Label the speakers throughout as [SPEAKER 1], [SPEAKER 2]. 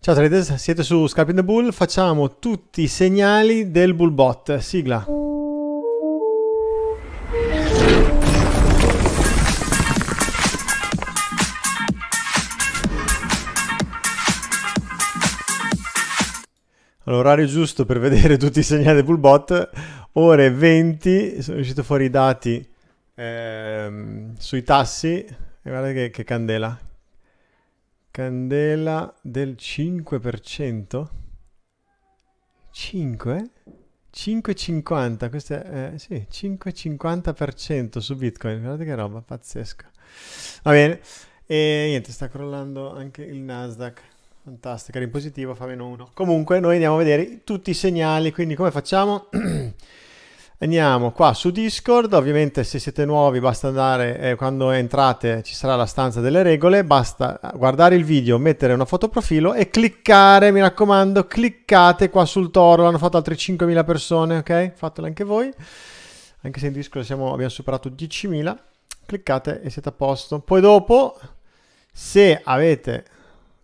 [SPEAKER 1] Ciao traders, siete su Scalping the Bull, facciamo tutti i segnali del bullbot, sigla. L'orario giusto per vedere tutti i segnali del bullbot, ore 20, sono uscito fuori i dati eh, sui tassi e guardate che, che candela, Candela del 5%? 5? 5,50, questo è, eh, sì, 5,50% su Bitcoin, guardate che roba, pazzesca. Va bene, e niente, sta crollando anche il Nasdaq, fantastico, era in positivo, fa meno 1. Comunque noi andiamo a vedere tutti i segnali, quindi come facciamo? Andiamo qua su Discord, ovviamente se siete nuovi basta andare, eh, quando entrate ci sarà la stanza delle regole, basta guardare il video, mettere una foto profilo e cliccare, mi raccomando, cliccate qua sul toro, l'hanno fatto altre 5.000 persone, ok? Fatelo anche voi, anche se in Discord siamo, abbiamo superato 10.000, cliccate e siete a posto. Poi dopo, se avete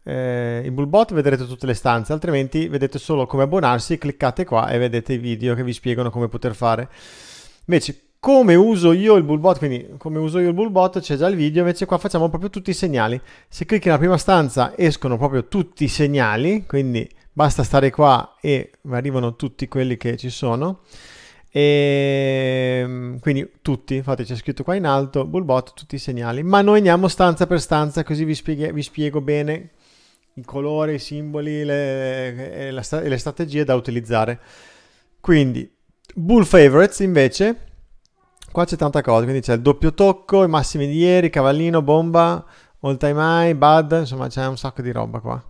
[SPEAKER 1] eh, in Bullbot vedrete tutte le stanze, altrimenti vedete solo come abbonarsi, cliccate qua e vedete i video che vi spiegano come poter fare. Invece come uso io il bullbot, quindi come uso io il bullbot c'è già il video, invece qua facciamo proprio tutti i segnali. Se clicchi nella prima stanza escono proprio tutti i segnali, quindi basta stare qua e arrivano tutti quelli che ci sono. E ehm, quindi tutti, infatti c'è scritto qua in alto, bullbot, tutti i segnali, ma noi andiamo stanza per stanza così vi, spieghe, vi spiego bene i colori, i simboli le, e, la, e le strategie da utilizzare. Quindi, Bull Favorites invece, qua c'è tanta cosa, quindi c'è il doppio tocco, i massimi di ieri, cavallino, bomba, all time high, bad, insomma c'è un sacco di roba qua.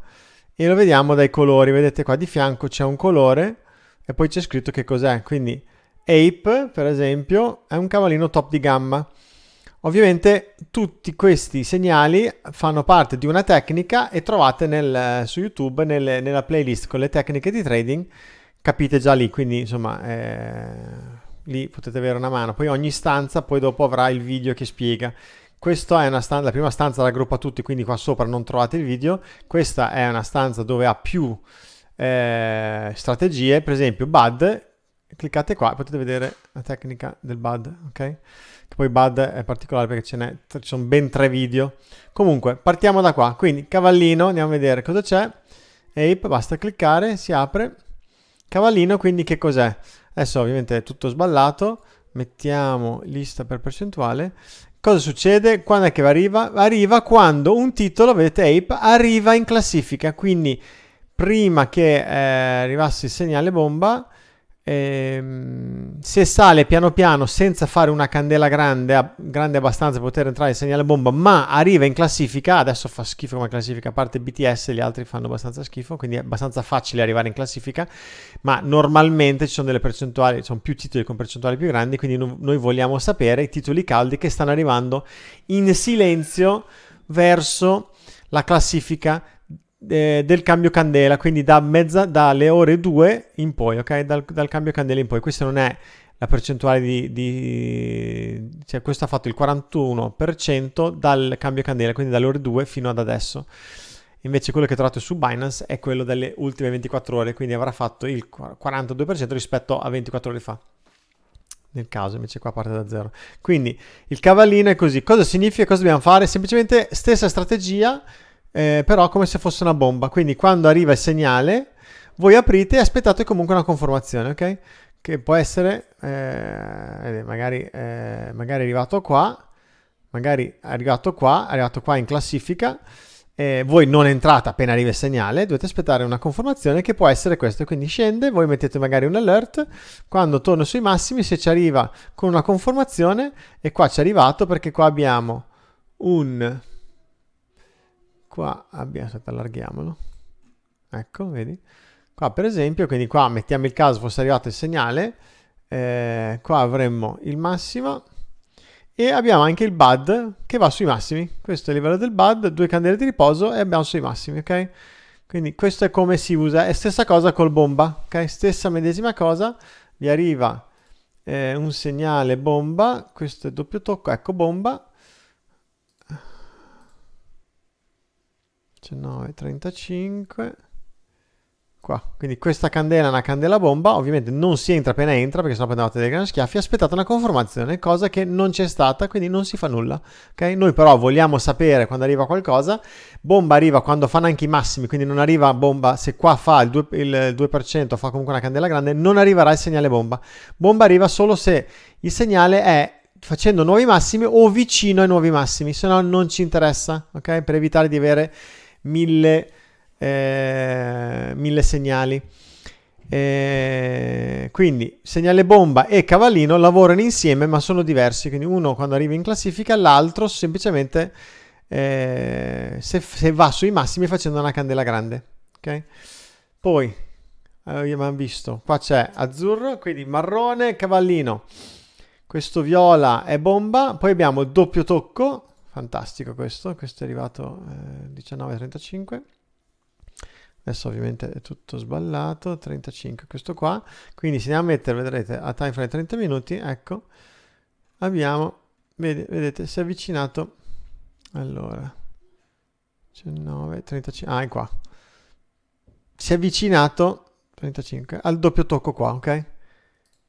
[SPEAKER 1] E lo vediamo dai colori, vedete qua di fianco c'è un colore e poi c'è scritto che cos'è, quindi Ape per esempio è un cavallino top di gamma. Ovviamente tutti questi segnali fanno parte di una tecnica e trovate nel, eh, su YouTube nel, nella playlist con le tecniche di trading, capite già lì, quindi insomma eh, lì potete avere una mano. Poi ogni stanza poi dopo avrà il video che spiega. Questa è stanza, la prima stanza raggruppa tutti, quindi qua sopra non trovate il video. Questa è una stanza dove ha più eh, strategie, per esempio BAD, cliccate qua e potete vedere la tecnica del BAD, ok? poi Bud è particolare perché ce n'è, ci sono ben tre video. Comunque, partiamo da qua. Quindi, cavallino, andiamo a vedere cosa c'è. Ape, basta cliccare, si apre. Cavallino, quindi che cos'è? Adesso ovviamente è tutto sballato. Mettiamo lista per percentuale. Cosa succede? Quando è che arriva? Arriva quando un titolo, vedete Ape, arriva in classifica. Quindi prima che eh, arrivasse il segnale bomba, Ehm, se sale piano piano senza fare una candela grande, grande abbastanza per poter entrare in segnale bomba, ma arriva in classifica, adesso fa schifo come classifica, a parte BTS, gli altri fanno abbastanza schifo, quindi è abbastanza facile arrivare in classifica, ma normalmente ci sono delle percentuali, ci sono più titoli con percentuali più grandi, quindi no, noi vogliamo sapere i titoli caldi che stanno arrivando in silenzio verso la classifica del cambio candela, quindi da mezza, dalle ore 2 in poi, ok? Dal, dal cambio candela in poi. Questa non è la percentuale di, di, cioè questo ha fatto il 41% dal cambio candela, quindi dalle ore 2 fino ad adesso. Invece quello che trovate su Binance è quello delle ultime 24 ore, quindi avrà fatto il 42% rispetto a 24 ore fa. Nel caso invece qua parte da zero. Quindi il cavallino è così. Cosa significa? Cosa dobbiamo fare? Semplicemente stessa strategia, eh, però come se fosse una bomba. Quindi quando arriva il segnale, voi aprite e aspettate comunque una conformazione, ok? Che può essere, eh, magari, eh, magari è arrivato qua, magari è arrivato qua, è arrivato qua in classifica, eh, voi non entrate appena arriva il segnale, dovete aspettare una conformazione che può essere questa, quindi scende, voi mettete magari un alert, quando torno sui massimi se ci arriva con una conformazione e qua ci è arrivato perché qua abbiamo un qua abbiamo, aspetta, allarghiamolo. Ecco, vedi? Qua per esempio, quindi qua mettiamo il caso fosse arrivato il segnale, eh, qua avremmo il massimo e abbiamo anche il BUD che va sui massimi. Questo è il livello del BUD, due candele di riposo e abbiamo sui massimi, ok? Quindi questo è come si usa, è stessa cosa col bomba, ok? Stessa medesima cosa, vi arriva eh, un segnale bomba, questo è doppio tocco, ecco bomba, 19.35 qua quindi questa candela è una candela bomba ovviamente non si entra appena entra perché sennò prendevate dei grandi schiaffi aspettate una conformazione cosa che non c'è stata quindi non si fa nulla ok noi però vogliamo sapere quando arriva qualcosa bomba arriva quando fanno anche i massimi quindi non arriva bomba se qua fa il 2%, il 2 fa comunque una candela grande non arriverà il segnale bomba bomba arriva solo se il segnale è facendo nuovi massimi o vicino ai nuovi massimi se no non ci interessa ok per evitare di avere mille, eh, mille segnali. Eh, quindi segnale bomba e cavallino lavorano insieme ma sono diversi, quindi uno quando arriva in classifica, l'altro semplicemente eh, se, se, va sui massimi facendo una candela grande. Okay? Poi eh, abbiamo visto, qua c'è azzurro, quindi marrone, cavallino, questo viola è bomba, poi abbiamo doppio tocco, fantastico questo, questo è arrivato eh, 19.35, adesso ovviamente è tutto sballato, 35 questo qua, quindi se andiamo a mettere, vedrete, a time frame 30 minuti, ecco, abbiamo, vedete, si è avvicinato, allora, 19, 35, ah è qua, si è avvicinato, 35, al doppio tocco qua, ok?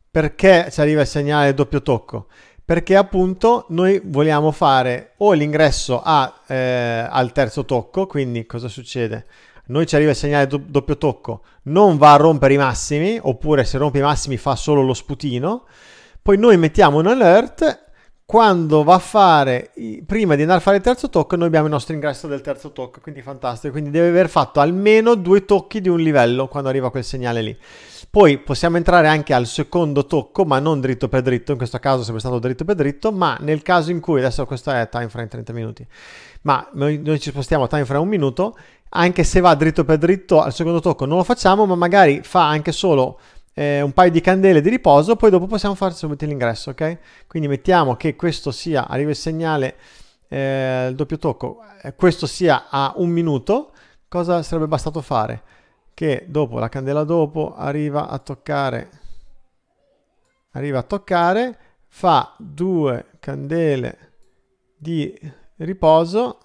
[SPEAKER 1] Perché ci arriva il segnale doppio tocco? perché appunto noi vogliamo fare o l'ingresso eh, al terzo tocco, quindi cosa succede? Noi ci arriva il segnale do doppio tocco, non va a rompere i massimi, oppure se rompe i massimi fa solo lo sputino, poi noi mettiamo un alert quando va a fare prima di andare a fare il terzo tocco noi abbiamo il nostro ingresso del terzo tocco quindi fantastico quindi deve aver fatto almeno due tocchi di un livello quando arriva quel segnale lì poi possiamo entrare anche al secondo tocco ma non dritto per dritto in questo caso sarebbe stato dritto per dritto ma nel caso in cui adesso questo è time frame 30 minuti ma noi, noi ci spostiamo a time frame un minuto anche se va dritto per dritto al secondo tocco non lo facciamo ma magari fa anche solo eh, un paio di candele di riposo, poi dopo possiamo fare subito l'ingresso, ok? Quindi mettiamo che questo sia, arriva il segnale, eh, il doppio tocco, eh, questo sia a un minuto, cosa sarebbe bastato fare? Che dopo, la candela dopo, arriva a toccare, arriva a toccare, fa due candele di riposo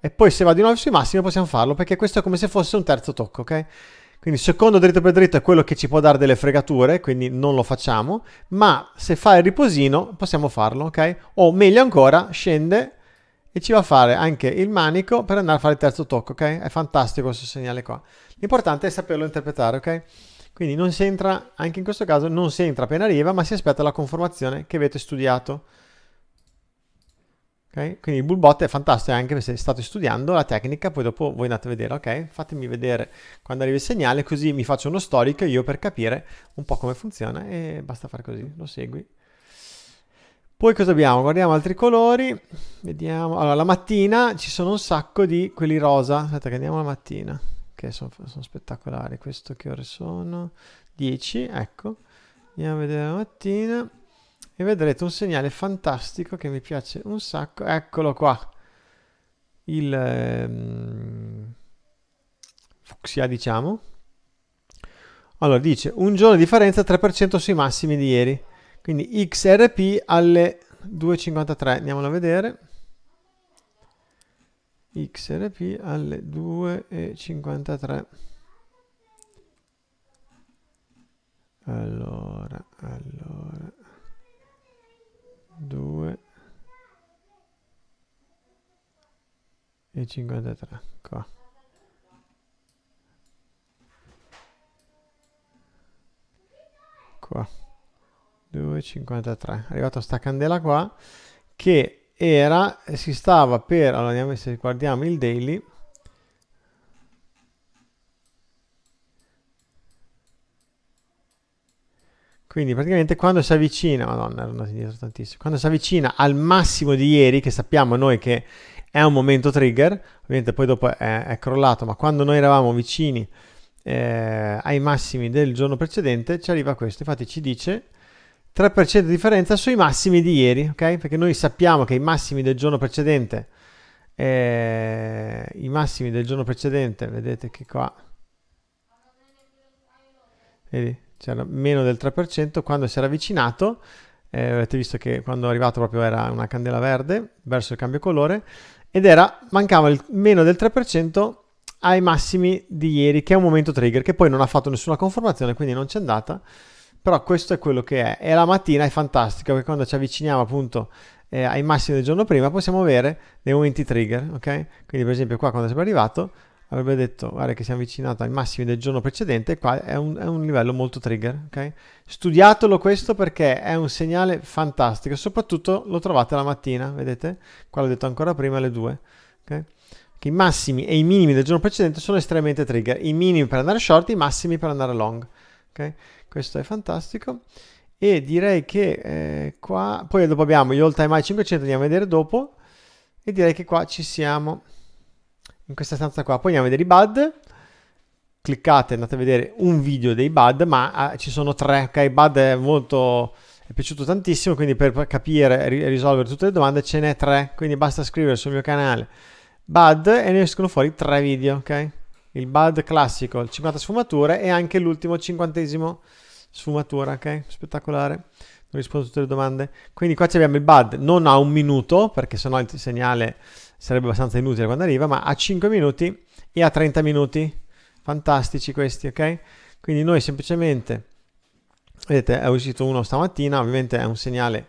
[SPEAKER 1] e poi se va di nuovo sui massimi possiamo farlo perché questo è come se fosse un terzo tocco, ok? Quindi secondo dritto per dritto è quello che ci può dare delle fregature, quindi non lo facciamo, ma se fa il riposino possiamo farlo, ok? O meglio ancora, scende e ci va a fare anche il manico per andare a fare il terzo tocco, ok? È fantastico questo segnale qua. L'importante è saperlo interpretare, ok? Quindi non si entra, anche in questo caso, non si entra appena arriva, ma si aspetta la conformazione che avete studiato. Okay? Quindi il bullbot è fantastico anche se state studiando la tecnica, poi dopo voi andate a vedere, ok? Fatemi vedere quando arriva il segnale, così mi faccio uno storico io per capire un po' come funziona e basta fare così, lo segui. Poi cosa abbiamo? Guardiamo altri colori, vediamo, allora la mattina ci sono un sacco di quelli rosa, aspetta che andiamo la mattina, che sono, sono spettacolari, questo che ore sono? 10, ecco, andiamo a vedere la mattina e vedrete un segnale fantastico che mi piace un sacco. Eccolo qua. Il ehm, fucsia, diciamo. Allora, dice un giorno di differenza 3% sui massimi di ieri. Quindi XRP alle 2,53. Andiamolo a vedere. XRP alle 2,53. Allora, allora, 2 e 53 qua qua 2,53 è arrivata sta candela qua che era si stava per allora andiamo se guardiamo il daily Quindi praticamente quando si avvicina, madonna, ero indietro tantissimo, quando si avvicina al massimo di ieri, che sappiamo noi che è un momento trigger, ovviamente poi dopo è, è crollato, ma quando noi eravamo vicini eh, ai massimi del giorno precedente, ci arriva questo, infatti ci dice 3% di differenza sui massimi di ieri, ok? Perché noi sappiamo che i massimi del giorno precedente, eh, i massimi del giorno precedente, vedete che qua, vedi? c'era meno del 3%, quando si era avvicinato, eh, avete visto che quando è arrivato proprio era una candela verde verso il cambio colore, ed era, mancava il meno del 3% ai massimi di ieri, che è un momento trigger, che poi non ha fatto nessuna conformazione, quindi non c'è andata, però questo è quello che è. E la mattina è fantastico, perché quando ci avviciniamo appunto eh, ai massimi del giorno prima, possiamo avere dei momenti trigger, ok? Quindi per esempio qua quando siamo arrivato avrebbe detto guarda che siamo avvicinati ai massimi del giorno precedente qua è un, è un, livello molto trigger ok studiatelo questo perché è un segnale fantastico soprattutto lo trovate la mattina vedete qua l'ho detto ancora prima alle 2 ok che i massimi e i minimi del giorno precedente sono estremamente trigger i minimi per andare short i massimi per andare long ok questo è fantastico e direi che eh, qua poi dopo abbiamo gli all time high 500 andiamo a vedere dopo e direi che qua ci siamo in questa stanza qua. Poi andiamo a vedere i bud. Cliccate, andate a vedere un video dei bud, ma eh, ci sono tre, ok? Bud è molto... è piaciuto tantissimo, quindi per capire e risolvere tutte le domande ce n'è tre, quindi basta scrivere sul mio canale bud e ne escono fuori tre video, ok? Il bud classico, il 50 sfumature e anche l'ultimo cinquantesimo sfumatura, ok? Spettacolare rispondo a tutte le domande. Quindi qua abbiamo il bud, non a un minuto, perché sennò il segnale sarebbe abbastanza inutile quando arriva, ma a 5 minuti e a 30 minuti. Fantastici questi, ok? Quindi noi semplicemente, vedete, è uscito uno stamattina, ovviamente è un segnale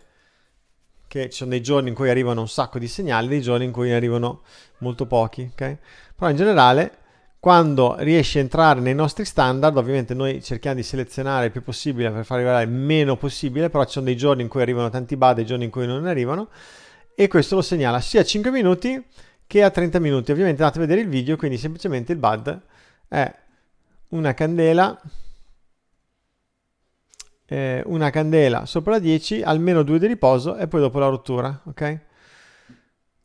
[SPEAKER 1] che ci sono dei giorni in cui arrivano un sacco di segnali, dei giorni in cui arrivano molto pochi, ok? Però in generale, quando riesce a entrare nei nostri standard, ovviamente noi cerchiamo di selezionare il più possibile per far arrivare il meno possibile, però ci sono dei giorni in cui arrivano tanti bad, dei giorni in cui non arrivano, e questo lo segnala sia a 5 minuti che a 30 minuti. Ovviamente andate a vedere il video, quindi semplicemente il bud è una candela eh, una candela sopra la 10, almeno 2 di riposo e poi dopo la rottura, ok?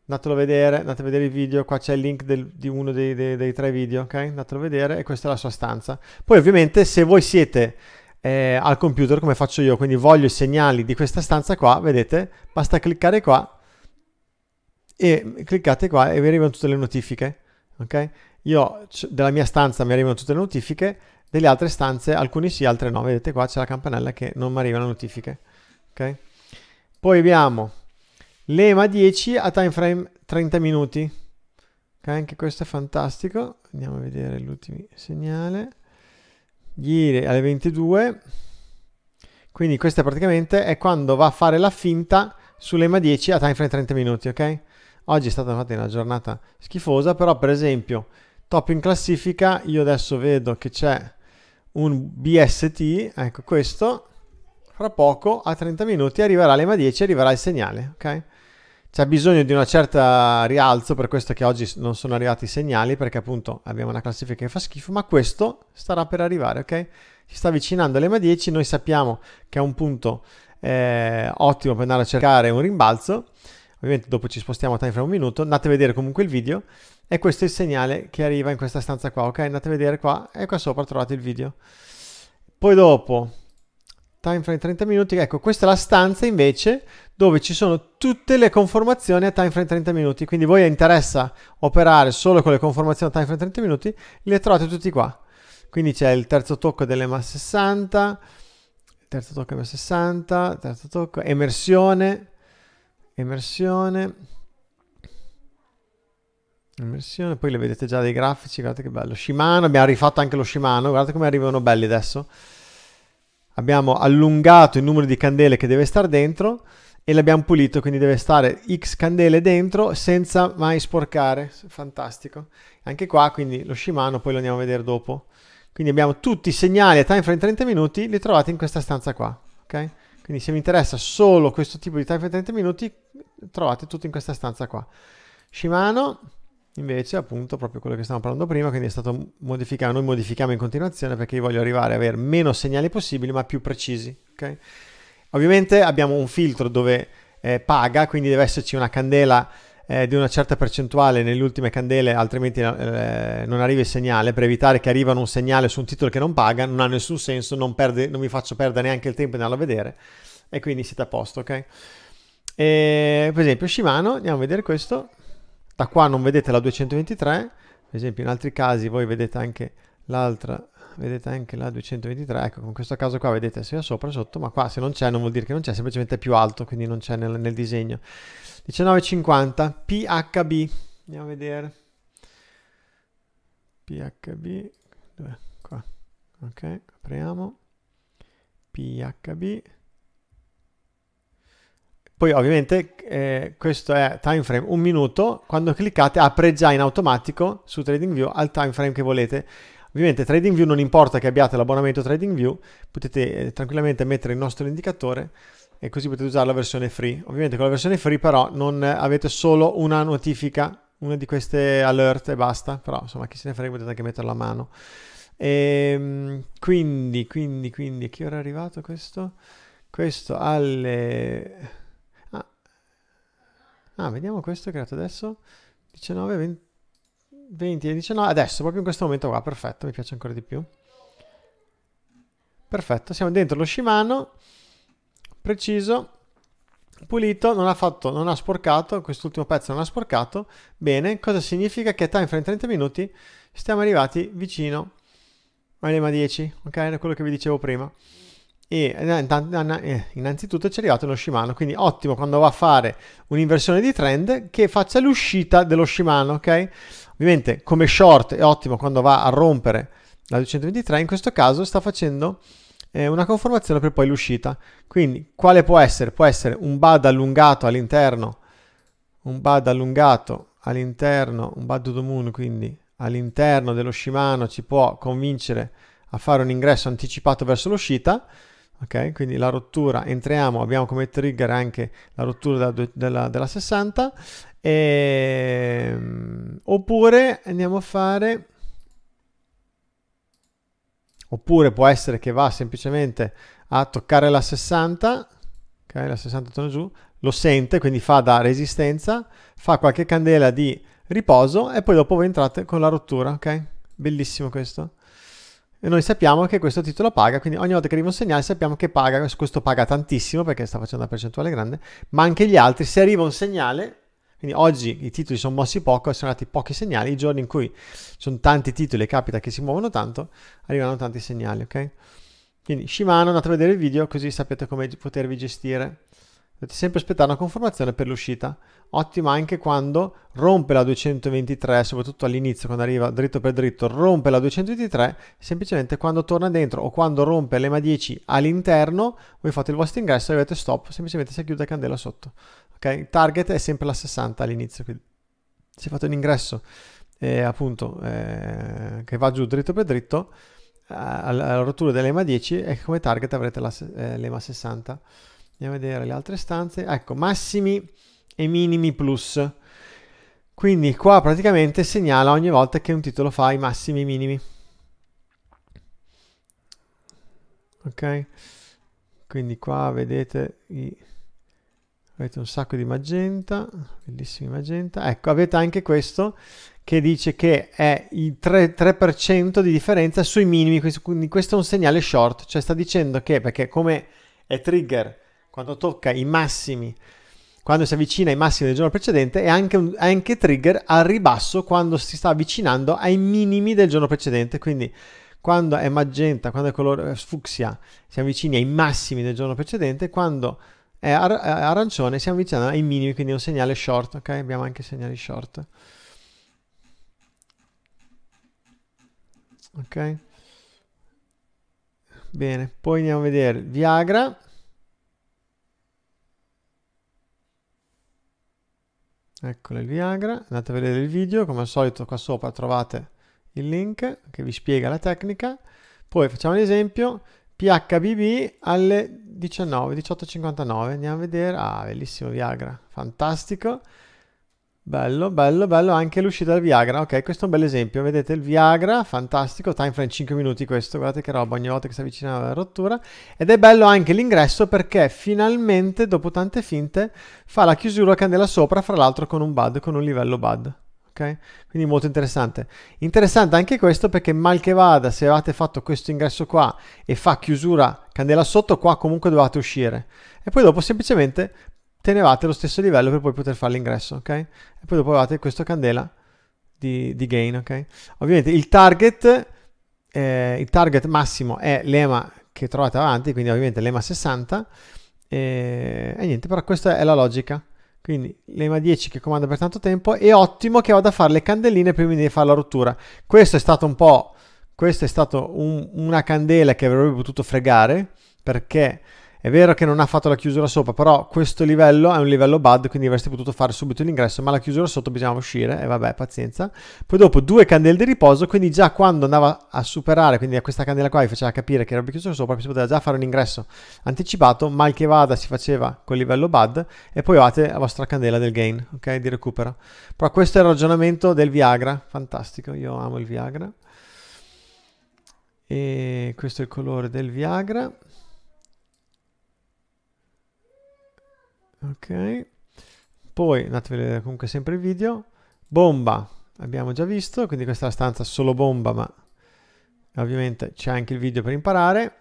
[SPEAKER 1] Andatelo a vedere, andate a vedere il video, qua c'è il link del, di uno dei, dei, dei, tre video, ok? Andatelo a vedere e questa è la sua stanza. Poi ovviamente se voi siete eh, al computer come faccio io, quindi voglio i segnali di questa stanza qua, vedete, basta cliccare qua e cliccate qua e vi arrivano tutte le notifiche. Ok? Io della mia stanza mi arrivano tutte le notifiche, delle altre stanze alcuni sì, altre no. Vedete qua c'è la campanella che non mi arrivano notifiche. Ok? Poi abbiamo l'EMA 10 a time frame 30 minuti. Ok, anche questo è fantastico. Andiamo a vedere l'ultimo segnale. Ieri alle 22. Quindi questa praticamente è quando va a fare la finta sull'EMA 10 a time frame 30 minuti, ok? Oggi è stata infatti una giornata schifosa, però per esempio top in classifica, io adesso vedo che c'è un BST, ecco questo, fra poco a 30 minuti arriverà l'EMA 10 arriverà il segnale, ok? C'è bisogno di una certa rialzo, per questo che oggi non sono arrivati i segnali, perché appunto abbiamo una classifica che fa schifo, ma questo starà per arrivare, ok? Si sta avvicinando all'EMA 10, noi sappiamo che è un punto eh, ottimo per andare a cercare un rimbalzo, ovviamente dopo ci spostiamo a time frame un minuto, andate a vedere comunque il video e questo è il segnale che arriva in questa stanza qua, ok? Andate a vedere qua e qua sopra trovate il video. Poi dopo, time frame 30 minuti, ecco questa è la stanza invece dove ci sono tutte le conformazioni a time frame 30 minuti, quindi voi interessa operare solo con le conformazioni a time frame 30 minuti, le trovate tutti qua. Quindi c'è il terzo tocco delle ma 60 terzo tocco M60, terzo tocco, emersione, immersione immersione poi le vedete già dei grafici guardate che bello Shimano abbiamo rifatto anche lo Shimano guardate come arrivano belli adesso abbiamo allungato il numero di candele che deve stare dentro e l'abbiamo pulito quindi deve stare x candele dentro senza mai sporcare fantastico anche qua quindi lo Shimano poi lo andiamo a vedere dopo quindi abbiamo tutti i segnali a time frame 30 minuti li trovate in questa stanza qua ok quindi se vi interessa solo questo tipo di type 30 minuti, trovate tutto in questa stanza qua. Shimano, invece, appunto, proprio quello che stavamo parlando prima, quindi è stato modificato, noi modifichiamo in continuazione perché io voglio arrivare a avere meno segnali possibili, ma più precisi, ok? Ovviamente abbiamo un filtro dove eh, paga, quindi deve esserci una candela eh, di una certa percentuale nelle ultime candele, altrimenti eh, non arriva il segnale, per evitare che arrivano un segnale su un titolo che non paga, non ha nessun senso, non, perde, non vi faccio perdere neanche il tempo di andarlo a vedere e quindi siete a posto, ok? E, per esempio Shimano, andiamo a vedere questo, da qua non vedete la 223, per esempio in altri casi voi vedete anche l'altra vedete anche la 223 ecco in questo caso qua vedete sia sopra e sotto ma qua se non c'è non vuol dire che non c'è semplicemente è più alto quindi non c'è nel, nel, disegno 19,50 PHB. Andiamo a vedere. PHB. Dov'è? Qua. Ok, apriamo. PHB. Poi ovviamente eh, questo è time frame un minuto, quando cliccate apre già in automatico su TradingView al time frame che volete. Ovviamente TradingView non importa che abbiate l'abbonamento TradingView, potete eh, tranquillamente mettere il nostro indicatore e così potete usare la versione free. Ovviamente con la versione free però non avete solo una notifica, una di queste alert e basta, però insomma chi se ne frega potete anche metterla a mano. E, ehm, quindi, quindi, quindi, a che ora è arrivato questo? Questo alle... Ah, ah vediamo questo creato adesso. 19, 20, 20 19, adesso, proprio in questo momento qua, perfetto, mi piace ancora di più. Perfetto, siamo dentro lo Shimano preciso, pulito, non ha, fatto, non ha sporcato, quest'ultimo pezzo non ha sporcato, bene, cosa significa che a time frame 30 minuti stiamo arrivati vicino all'EMA 10, ok? Era quello che vi dicevo prima. E eh, eh, innanzitutto ci è arrivato lo Shimano, quindi ottimo quando va a fare un'inversione di trend che faccia l'uscita dello Shimano, ok? Ovviamente come short è ottimo quando va a rompere la 223, in questo caso sta facendo eh, una conformazione per poi l'uscita. Quindi quale può essere? Può essere un bud allungato all'interno, un bud allungato all'interno, un bud to the moon, quindi all'interno dello Shimano ci può convincere a fare un ingresso anticipato verso l'uscita. Ok, quindi la rottura, entriamo, abbiamo come trigger anche la rottura della, della, della 60 e... Ehm, oppure andiamo a fare oppure può essere che va semplicemente a toccare la 60, okay, la 60 torna giù, lo sente, quindi fa da resistenza, fa qualche candela di riposo e poi dopo voi entrate con la rottura, ok? Bellissimo questo. E noi sappiamo che questo titolo paga, quindi ogni volta che arriva un segnale sappiamo che paga, questo paga tantissimo perché sta facendo una percentuale grande, ma anche gli altri, se arriva un segnale quindi oggi i titoli sono mossi poco, sono andati pochi segnali, i giorni in cui sono tanti titoli e capita che si muovono tanto, arrivano tanti segnali, ok? Quindi Shimano, andate a vedere il video così sapete come potervi gestire. Dovete sempre aspettare una conformazione per l'uscita. Ottima anche quando rompe la 223, soprattutto all'inizio, quando arriva dritto per dritto, rompe la 223, semplicemente quando torna dentro o quando rompe l'EMA 10 all'interno, voi fate il vostro ingresso e avete stop, semplicemente si chiude la candela sotto ok? Target è sempre la 60 all'inizio, quindi se fate un ingresso eh, appunto eh, che va giù dritto per dritto, alla rottura dell'EMA 10 e come target avrete la, eh, l'EMA 60. Andiamo a vedere le altre stanze. Ecco, massimi e minimi plus. Quindi qua praticamente segnala ogni volta che un titolo fa i massimi e i minimi. Ok? Quindi qua vedete i avete un sacco di magenta, bellissimi magenta, ecco avete anche questo che dice che è il 3%, 3 di differenza sui minimi, quindi questo è un segnale short, cioè sta dicendo che, perché come è trigger quando tocca i massimi, quando si avvicina ai massimi del giorno precedente, è anche, un, è anche trigger al ribasso quando si sta avvicinando ai minimi del giorno precedente, quindi quando è magenta, quando è colore eh, fucsia, si avvicina ai massimi del giorno precedente, quando è ar arancione, siamo vicini ai minimi, quindi è un segnale short, ok? Abbiamo anche segnali short. Ok? Bene, poi andiamo a vedere Viagra. Eccolo il Viagra, andate a vedere il video, come al solito qua sopra trovate il link che vi spiega la tecnica. Poi facciamo un esempio, PHBB alle 19, 18.59. Andiamo a vedere. Ah, bellissimo Viagra, fantastico. Bello, bello, bello anche l'uscita del Viagra. Ok, questo è un bel esempio. Vedete il Viagra, fantastico. Time frame 5 minuti questo. Guardate che roba, ogni volta che si avvicina alla rottura. Ed è bello anche l'ingresso perché finalmente, dopo tante finte, fa la chiusura candela sopra, fra l'altro con un bud, con un livello bud. Okay? Quindi molto interessante. Interessante anche questo perché mal che vada, se avete fatto questo ingresso qua e fa chiusura candela sotto, qua comunque dovete uscire. E poi dopo semplicemente tenevate lo stesso livello per poi poter fare l'ingresso, ok? E poi dopo avevate questa candela di, di gain, ok? Ovviamente il target, eh, il target massimo è l'EMA che trovate avanti, quindi ovviamente l'EMA 60. E, e niente, però questa è la logica. Quindi lema 10 che comanda per tanto tempo è ottimo che vada a fare le candeline prima di fare la rottura. Questo è stato un po', questa è stata un, una candela che avrebbe potuto fregare perché è vero che non ha fatto la chiusura sopra, però questo livello è un livello bad, quindi avresti potuto fare subito l'ingresso, ma la chiusura sotto bisognava uscire, e vabbè, pazienza. Poi dopo due candele di riposo, quindi già quando andava a superare, quindi a questa candela qua vi faceva capire che era la chiusura sopra, si poteva già fare un ingresso anticipato, mal che vada si faceva col livello bad, e poi avete la vostra candela del gain, ok, di recupero. Però questo è il ragionamento del Viagra, fantastico, io amo il Viagra. E questo è il colore del Viagra. ok poi andate a vedere comunque sempre il video bomba abbiamo già visto quindi questa è la stanza solo bomba ma ovviamente c'è anche il video per imparare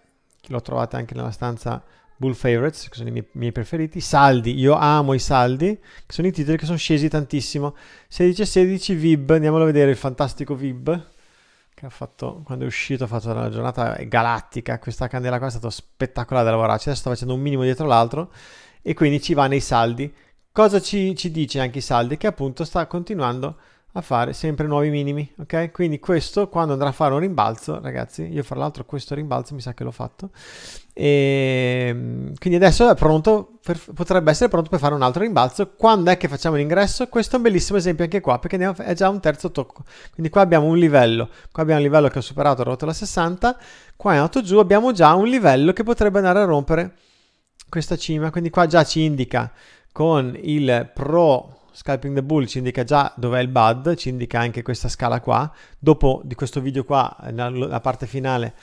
[SPEAKER 1] lo trovate anche nella stanza Bull Favorites, che sono i miei, miei, preferiti, saldi, io amo i saldi, che sono i titoli che sono scesi tantissimo, 16-16 Vib, andiamolo a vedere il fantastico Vib, che ha fatto, quando è uscito ha fatto una giornata eh, galattica, questa candela qua è stata spettacolare da lavorarci, adesso sto facendo un minimo dietro l'altro, e quindi ci va nei saldi. Cosa ci, ci dice anche i saldi? Che appunto sta continuando a fare sempre nuovi minimi, ok? Quindi questo quando andrà a fare un rimbalzo, ragazzi, io fra l'altro questo rimbalzo mi sa che l'ho fatto, e ehm, quindi adesso è pronto, per, potrebbe essere pronto per fare un altro rimbalzo. Quando è che facciamo l'ingresso? Questo è un bellissimo esempio anche qua, perché è già un terzo tocco. Quindi qua abbiamo un livello, qua abbiamo un livello che ho superato, ho rotto la 60, qua è andato giù, abbiamo già un livello che potrebbe andare a rompere questa cima, quindi qua già ci indica con il Pro Scalping the Bull ci indica già dov'è il BUD, ci indica anche questa scala qua. Dopo di questo video qua, nella parte finale,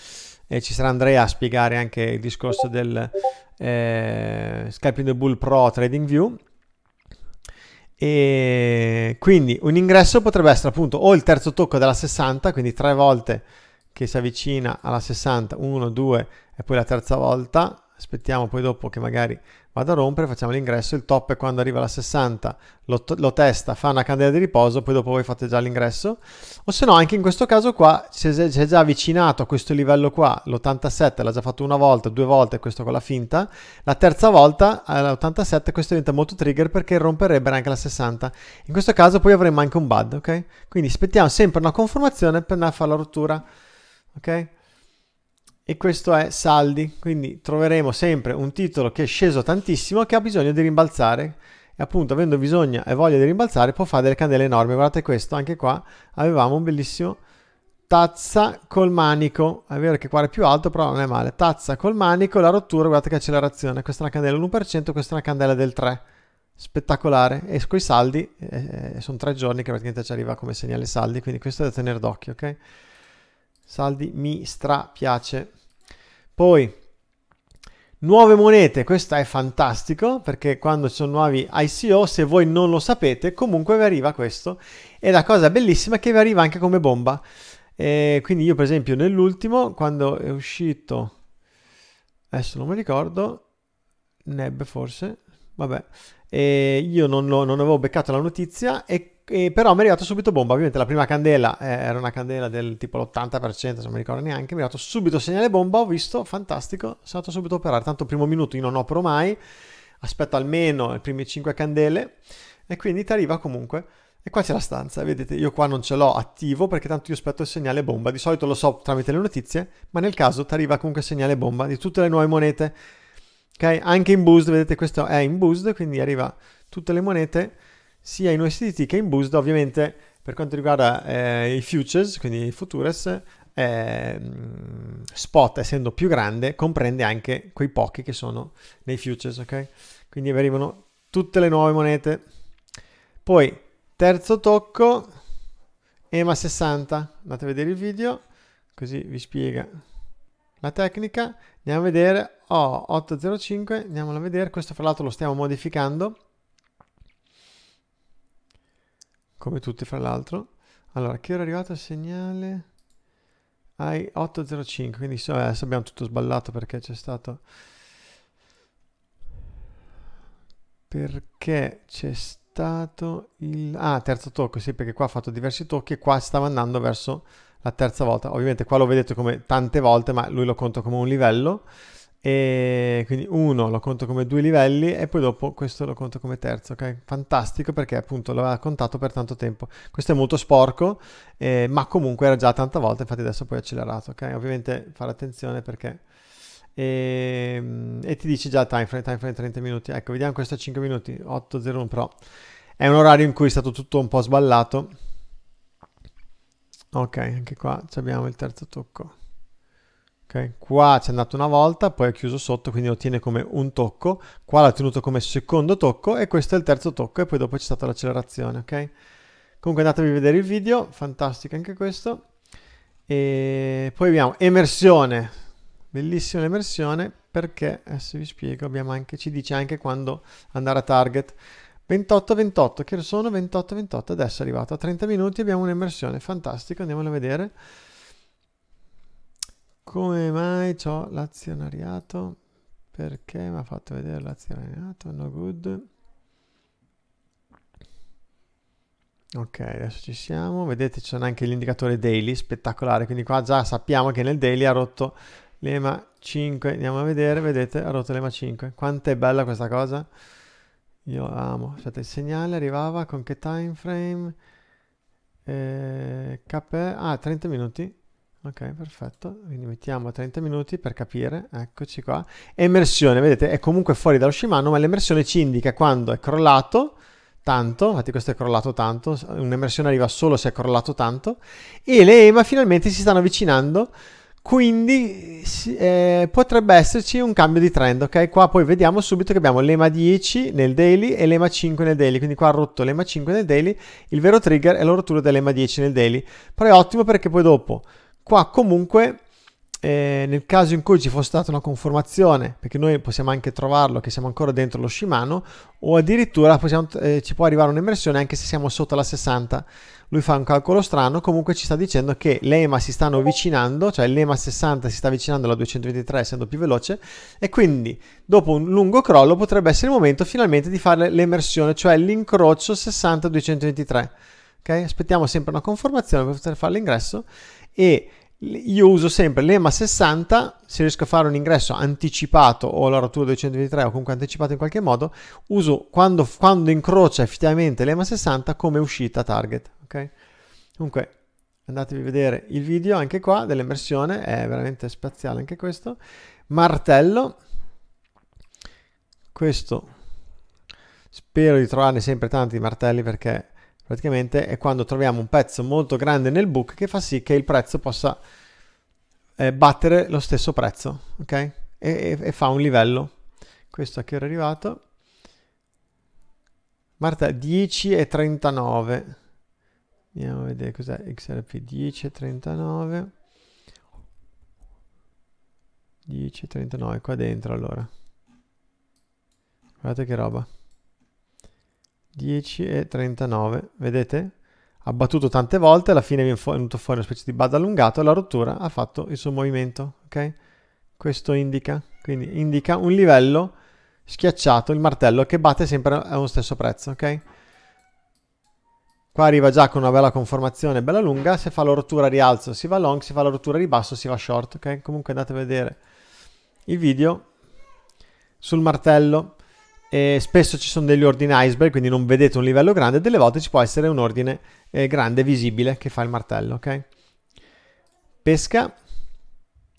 [SPEAKER 1] eh, ci sarà Andrea a spiegare anche il discorso del eh, Scalping the Bull Pro Trading View. E quindi un ingresso potrebbe essere appunto o il terzo tocco della 60, quindi tre volte che si avvicina alla 60, 1, 2 e poi la terza volta aspettiamo poi dopo che magari vada a rompere, facciamo l'ingresso, il top è quando arriva la 60, lo, lo, testa, fa una candela di riposo, poi dopo voi fate già l'ingresso, o se no anche in questo caso qua si è già avvicinato a questo livello qua, l'87 l'ha già fatto una volta, due volte, questo con la finta, la terza volta all'87 questo diventa molto trigger perché romperebbe anche la 60, in questo caso poi avremmo anche un bud, ok? Quindi aspettiamo sempre una conformazione per andare a fare la rottura, ok? e questo è saldi, quindi troveremo sempre un titolo che è sceso tantissimo che ha bisogno di rimbalzare e appunto avendo bisogno e voglia di rimbalzare può fare delle candele enormi, guardate questo, anche qua avevamo un bellissimo tazza col manico, è vero che qua è più alto però non è male, tazza col manico, la rottura, guardate che accelerazione, questa è una candela dell'1%, questa è una candela del 3%, spettacolare e i saldi, eh, eh, sono tre giorni che praticamente ci arriva come segnale saldi, quindi questo è da tenere d'occhio, ok? Saldi mi strapiace. Poi nuove monete, questo è fantastico perché quando ci sono nuovi ICO, se voi non lo sapete, comunque vi arriva questo e la cosa bellissima è che vi arriva anche come bomba. E quindi io per esempio nell'ultimo, quando è uscito, adesso non mi ricordo, Neb forse, vabbè, e io non, non avevo beccato la notizia e e però mi è arrivato subito bomba, ovviamente la prima candela eh, era una candela del tipo l'80%, se non mi ricordo neanche, mi è arrivato subito segnale bomba, ho visto, fantastico, sono andato subito a operare, tanto primo minuto io non opero mai, aspetto almeno le prime 5 candele e quindi ti arriva comunque. E qua c'è la stanza, vedete, io qua non ce l'ho attivo perché tanto io aspetto il segnale bomba, di solito lo so tramite le notizie, ma nel caso ti arriva comunque il segnale bomba di tutte le nuove monete. Ok, anche in boost, vedete questo è in boost, quindi arriva tutte le monete sia in USDT che in BUSD, ovviamente per quanto riguarda eh, i futures, quindi i futures, eh, spot essendo più grande comprende anche quei pochi che sono nei futures, ok? Quindi arrivano tutte le nuove monete. Poi terzo tocco, EMA 60, andate a vedere il video, così vi spiega la tecnica. Andiamo a vedere, ho oh, 805, andiamo a vedere, questo fra l'altro lo stiamo modificando come tutti fra l'altro. Allora, che ora è arrivato il segnale? Ai 8.05, quindi so, eh, adesso abbiamo tutto sballato perché c'è stato... Perché c'è stato il... Ah, terzo tocco, sì, perché qua ha fatto diversi tocchi e qua stava andando verso la terza volta. Ovviamente qua lo vedete come tante volte, ma lui lo conta come un livello. E quindi uno lo conto come due livelli e poi dopo questo lo conto come terzo, ok? Fantastico perché appunto l'aveva contato per tanto tempo. Questo è molto sporco, eh, ma comunque era già tanta volta, infatti adesso poi è accelerato, ok? Ovviamente fare attenzione perché... E, ehm, e, ti dice già time frame, time frame 30 minuti. Ecco, vediamo questo 5 minuti, 8.01 Pro. È un orario in cui è stato tutto un po' sballato. Ok, anche qua abbiamo il terzo tocco. Okay. Qua ci è andato una volta, poi ha chiuso sotto, quindi lo tiene come un tocco, qua l'ha tenuto come secondo tocco e questo è il terzo tocco e poi dopo c'è stata l'accelerazione, ok? Comunque andatevi a vedere il video, fantastico anche questo. E poi abbiamo emersione, bellissima l'emersione perché, adesso eh, vi spiego, abbiamo anche, ci dice anche quando andare a target. 28-28, che sono 28-28, adesso è arrivato a 30 minuti, abbiamo un'emersione, fantastico, andiamolo a vedere. Come mai ho l'azionariato? Perché mi ha fatto vedere l'azionariato? No good. Ok, adesso ci siamo. Vedete, c'è anche l'indicatore daily, spettacolare. Quindi qua già sappiamo che nel daily ha rotto l'EMA 5. Andiamo a vedere, vedete, ha rotto l'EMA 5. Quanto è bella questa cosa. Io amo. Aspetta, il segnale arrivava con che time frame? Eh, KP. Ah, 30 minuti. Ok, perfetto. Quindi mettiamo 30 minuti per capire. Eccoci qua. Emersione, vedete, è comunque fuori dallo Shimano, ma l'emersione ci indica quando è crollato tanto, infatti questo è crollato tanto, un'emersione arriva solo se è crollato tanto, e le EMA finalmente si stanno avvicinando, quindi eh, potrebbe esserci un cambio di trend, ok? Qua poi vediamo subito che abbiamo l'EMA 10 nel daily e l'EMA 5 nel daily, quindi qua ha rotto l'EMA 5 nel daily, il vero trigger è la rottura dell'EMA 10 nel daily, però è ottimo perché poi dopo Qua comunque eh, nel caso in cui ci fosse stata una conformazione, perché noi possiamo anche trovarlo che siamo ancora dentro lo Shimano, o addirittura possiamo, eh, ci può arrivare un'immersione anche se siamo sotto la 60. Lui fa un calcolo strano, comunque ci sta dicendo che l'EMA si stanno avvicinando, cioè l'EMA 60 si sta avvicinando alla 223 essendo più veloce, e quindi dopo un lungo crollo potrebbe essere il momento finalmente di fare l'emersione, cioè l'incrocio 60-223. Okay? Aspettiamo sempre una conformazione per poter fare l'ingresso e io uso sempre l'EMA 60, se riesco a fare un ingresso anticipato o la rottura 223 o comunque anticipato in qualche modo, uso quando, quando incrocia effettivamente l'EMA 60 come uscita target. Okay? Comunque andatevi a vedere il video anche qua dell'immersione, è veramente spaziale anche questo. Martello, questo spero di trovarne sempre tanti martelli perché praticamente è quando troviamo un pezzo molto grande nel book che fa sì che il prezzo possa eh, battere lo stesso prezzo, ok? E, e, e, fa un livello. Questo a che ora è arrivato? Marta 10 e 39. Andiamo a vedere cos'è XRP 10 e 39. 10 e 39 qua dentro allora. Guardate che roba. 10 e 39, vedete? Ha battuto tante volte, alla fine è venuto fuori una specie di bad allungato, la rottura ha fatto il suo movimento, ok? Questo indica, quindi indica un livello schiacciato, il martello che batte sempre allo stesso prezzo, ok? Qua arriva già con una bella conformazione, bella lunga, se fa la rottura rialzo si va long, se fa la rottura ribasso si va short, ok? Comunque andate a vedere il video sul martello eh, spesso ci sono degli ordini iceberg, quindi non vedete un livello grande, delle volte ci può essere un ordine eh, grande visibile che fa il martello, ok? Pesca,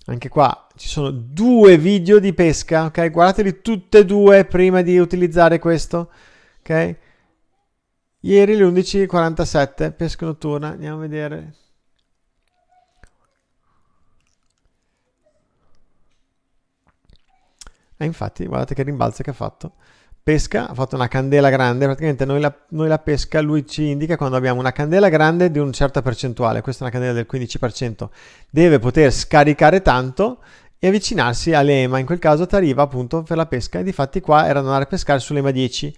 [SPEAKER 1] anche qua ci sono due video di pesca, ok? Guardateli tutte e due prima di utilizzare questo, ok? Ieri le 11.47, pesca notturna, andiamo a vedere... E eh, infatti, guardate che rimbalzo che ha fatto pesca, ha fatto una candela grande, praticamente noi la, noi la, pesca lui ci indica quando abbiamo una candela grande di un certo percentuale, questa è una candela del 15%, deve poter scaricare tanto e avvicinarsi all'EMA, in quel caso ti arriva appunto per la pesca e difatti qua erano andare a pescare sull'EMA 10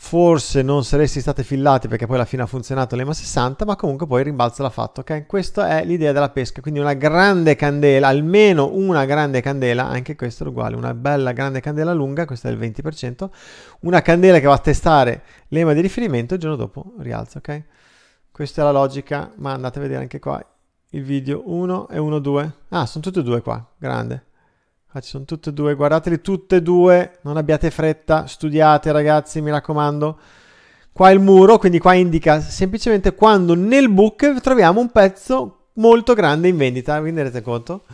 [SPEAKER 1] Forse non saresti state fillate perché poi alla fine ha funzionato l'EMA 60, ma comunque poi il rimbalzo l'ha fatto, ok? Questa è l'idea della pesca, quindi una grande candela, almeno una grande candela, anche questo è uguale, una bella grande candela lunga, questo è il 20%, una candela che va a testare l'EMA di riferimento e il giorno dopo rialza, ok? Questa è la logica, ma andate a vedere anche qua il video 1 e 1, 2. Ah, sono tutti e due qua, grande. Ah, ci sono tutte e due, guardateli tutte e due, non abbiate fretta, studiate ragazzi, mi raccomando. Qua il muro, quindi qua indica semplicemente quando nel book troviamo un pezzo molto grande in vendita, vi rendete conto?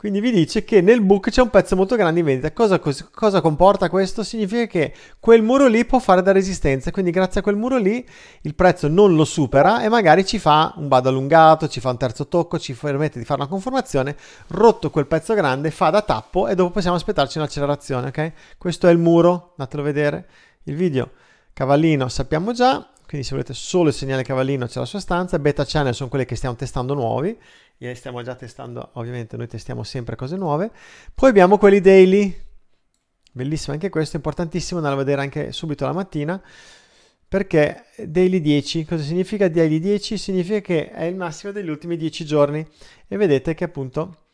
[SPEAKER 1] Quindi vi dice che nel book c'è un pezzo molto grande in vendita. Cosa, cosa, comporta questo? Significa che quel muro lì può fare da resistenza, quindi grazie a quel muro lì il prezzo non lo supera e magari ci fa un vado allungato, ci fa un terzo tocco, ci permette di fare una conformazione, rotto quel pezzo grande, fa da tappo e dopo possiamo aspettarci un'accelerazione, ok? Questo è il muro, andatelo a vedere. Il video cavallino sappiamo già, quindi se volete solo il segnale cavallino c'è la sua stanza, beta channel sono quelle che stiamo testando nuovi e stiamo già testando, ovviamente noi testiamo sempre cose nuove. Poi abbiamo quelli daily, bellissimo anche questo, importantissimo andarlo a vedere anche subito la mattina, perché daily 10, cosa significa daily 10? Significa che è il massimo degli ultimi 10 giorni e vedete che appunto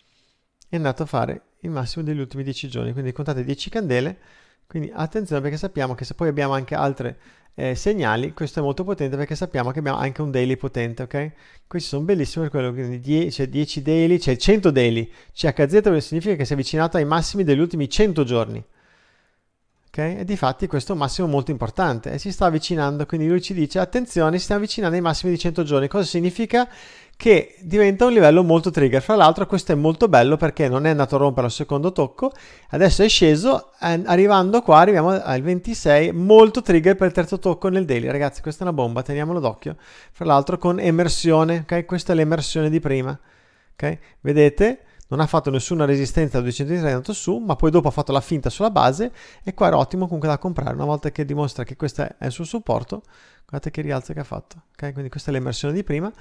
[SPEAKER 1] è andato a fare il massimo degli ultimi 10 giorni, quindi contate 10 candele, quindi attenzione perché sappiamo che se poi abbiamo anche altre eh, segnali, questo è molto potente perché sappiamo che abbiamo anche un daily potente, ok? Questi sono bellissimi per quello che die c'è 10 daily, c'è 100 daily, CHZ cioè, significa che si è avvicinato ai massimi degli ultimi 100 giorni. ok? E di fatti questo è un massimo molto importante e si sta avvicinando, quindi lui ci dice attenzione, si sta avvicinando ai massimi di 100 giorni. Cosa significa? che diventa un livello molto trigger. Fra l'altro questo è molto bello perché non è andato a rompere al secondo tocco, adesso è sceso, arrivando qua arriviamo al 26, molto trigger per il terzo tocco nel daily. Ragazzi questa è una bomba, teniamolo d'occhio. Fra l'altro con emersione, ok? Questa è l'emersione di prima, ok? Vedete? Non ha fatto nessuna resistenza al 230 è andato su, ma poi dopo ha fatto la finta sulla base e qua era ottimo comunque da comprare. Una volta che dimostra che questo è il suo supporto, guardate che rialzo che ha fatto, ok? Quindi questa è l'immersione di prima.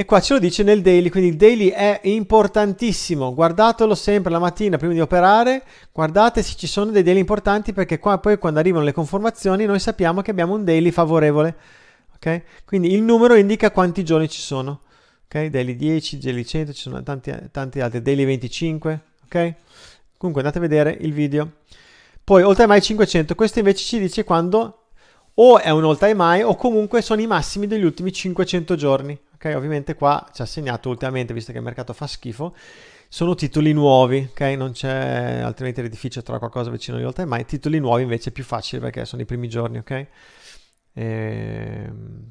[SPEAKER 1] E qua ce lo dice nel daily, quindi il daily è importantissimo, guardatelo sempre la mattina prima di operare, guardate se ci sono dei daily importanti perché qua poi quando arrivano le conformazioni noi sappiamo che abbiamo un daily favorevole, ok? Quindi il numero indica quanti giorni ci sono, ok? Daily 10, daily 100, ci sono tanti, tanti altri, daily 25, ok? Comunque andate a vedere il video. Poi oltre time high 500, questo invece ci dice quando o è un all time high o comunque sono i massimi degli ultimi 500 giorni, ok? Ovviamente qua ci ha segnato ultimamente, visto che il mercato fa schifo, sono titoli nuovi, ok? Non c'è altrimenti l'edificio tra qualcosa vicino agli all time high, titoli nuovi invece è più facile perché sono i primi giorni, ok? E... Ehm,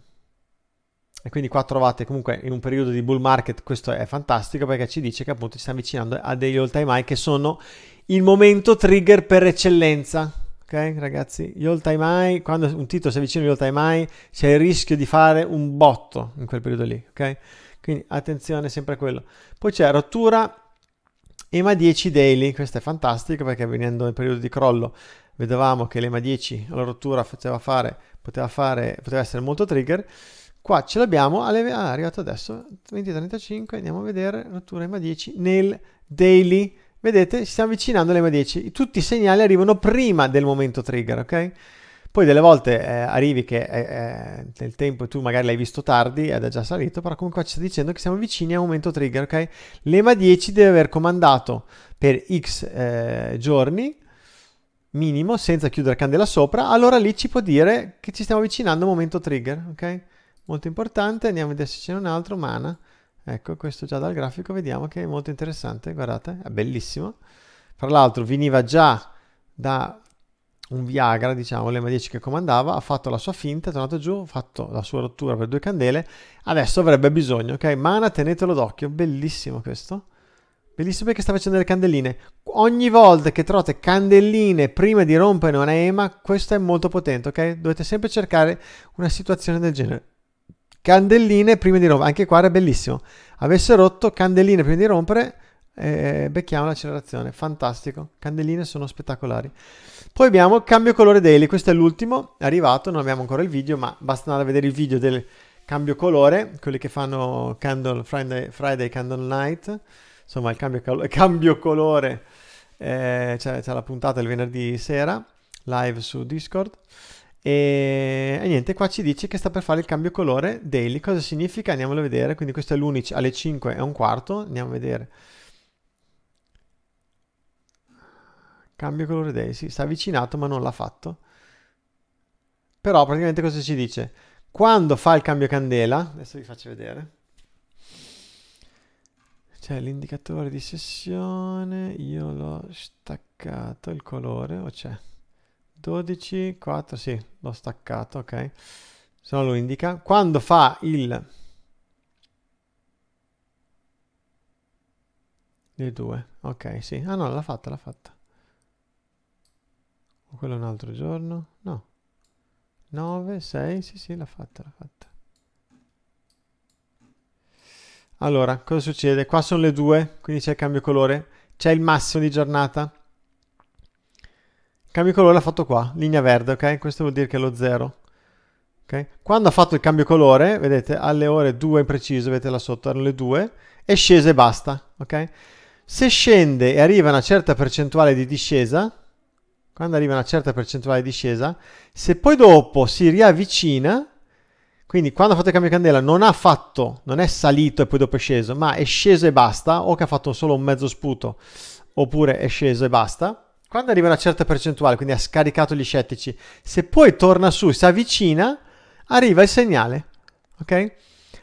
[SPEAKER 1] e quindi qua trovate comunque in un periodo di bull market, questo è fantastico perché ci dice che appunto ci stiamo avvicinando a degli all time high che sono il momento trigger per eccellenza, ok ragazzi? Gli all time high, quando un titolo si avvicina agli all time high c'è il rischio di fare un botto in quel periodo lì, ok? Quindi attenzione sempre a quello. Poi c'è rottura EMA 10 daily, questo è fantastico perché venendo nel periodo di crollo vedevamo che l'EMA 10 la rottura poteva, fare, poteva, fare, poteva essere molto trigger. Qua ce l'abbiamo, ah, è arrivato adesso, 20.35, andiamo a vedere, rottura EMA 10 nel daily Vedete, ci stiamo avvicinando alle M10. Tutti i segnali arrivano prima del momento trigger, ok? Poi delle volte eh, arrivi che eh, nel eh, tempo tu magari l'hai visto tardi ed è già salito, però comunque ci sta dicendo che siamo vicini a un momento trigger, ok? L'EMA 10 deve aver comandato per x eh, giorni minimo, senza chiudere candela sopra, allora lì ci può dire che ci stiamo avvicinando a un momento trigger, ok? Molto importante, andiamo a vedere se c'è un altro mana. Ecco, questo già dal grafico vediamo che è molto interessante, guardate, è bellissimo. Fra l'altro veniva già da un Viagra, diciamo, lema 10 che comandava, ha fatto la sua finta, è tornato giù, ha fatto la sua rottura per due candele, adesso avrebbe bisogno, ok? Mana, tenetelo d'occhio, bellissimo questo. Bellissimo perché sta facendo le candeline. Ogni volta che trovate candeline prima di rompere una ema, questo è molto potente, ok? Dovete sempre cercare una situazione del genere. Candelline prima di rompere, anche qua era bellissimo. Avesse rotto, candelline prima di rompere, eh, becchiamo l'accelerazione, fantastico. candelline sono spettacolari. Poi abbiamo cambio colore daily, questo è l'ultimo, è arrivato, non abbiamo ancora il video, ma basta andare a vedere il video del cambio colore, quelli che fanno Candle Friday, Friday Candle Night, insomma il cambio, calo- cambio colore, eh, c'è, c'è la puntata il venerdì sera, live su Discord. E, e, niente, qua ci dice che sta per fare il cambio colore daily. Cosa significa? Andiamolo a vedere. Quindi questo è l'unic alle 5 e un quarto. Andiamo a vedere. Cambio colore daily. Si sta avvicinato ma non l'ha fatto. Però praticamente cosa ci dice? Quando fa il cambio candela, adesso vi faccio vedere. C'è l'indicatore di sessione, io l'ho staccato, il colore, o c'è? 12, 4, sì, l'ho staccato, ok. Se no lo indica. Quando fa il... Le due, ok, sì. Ah no, l'ha fatta, l'ha fatta. Oh, quello è un altro giorno? No. 9, 6, sì, sì, l'ha fatta, l'ha fatta. Allora, cosa succede? Qua sono le due, quindi c'è il cambio colore. C'è il massimo di giornata. Cambio colore l'ha fatto qua, linea verde, ok? Questo vuol dire che è lo 0. Okay? Quando ha fatto il cambio colore, vedete, alle ore 2 in preciso, vedete là sotto, erano le 2, è scesa e basta, ok? Se scende e arriva a una certa percentuale di discesa, quando arriva a una certa percentuale di discesa, se poi dopo si riavvicina, quindi quando ha fatto il cambio candela non ha fatto, non è salito e poi dopo è sceso, ma è sceso e basta, o che ha fatto solo un mezzo sputo, oppure è sceso e basta, quando arriva una certa percentuale, quindi ha scaricato gli scettici, se poi torna su, si avvicina, arriva il segnale. Ok?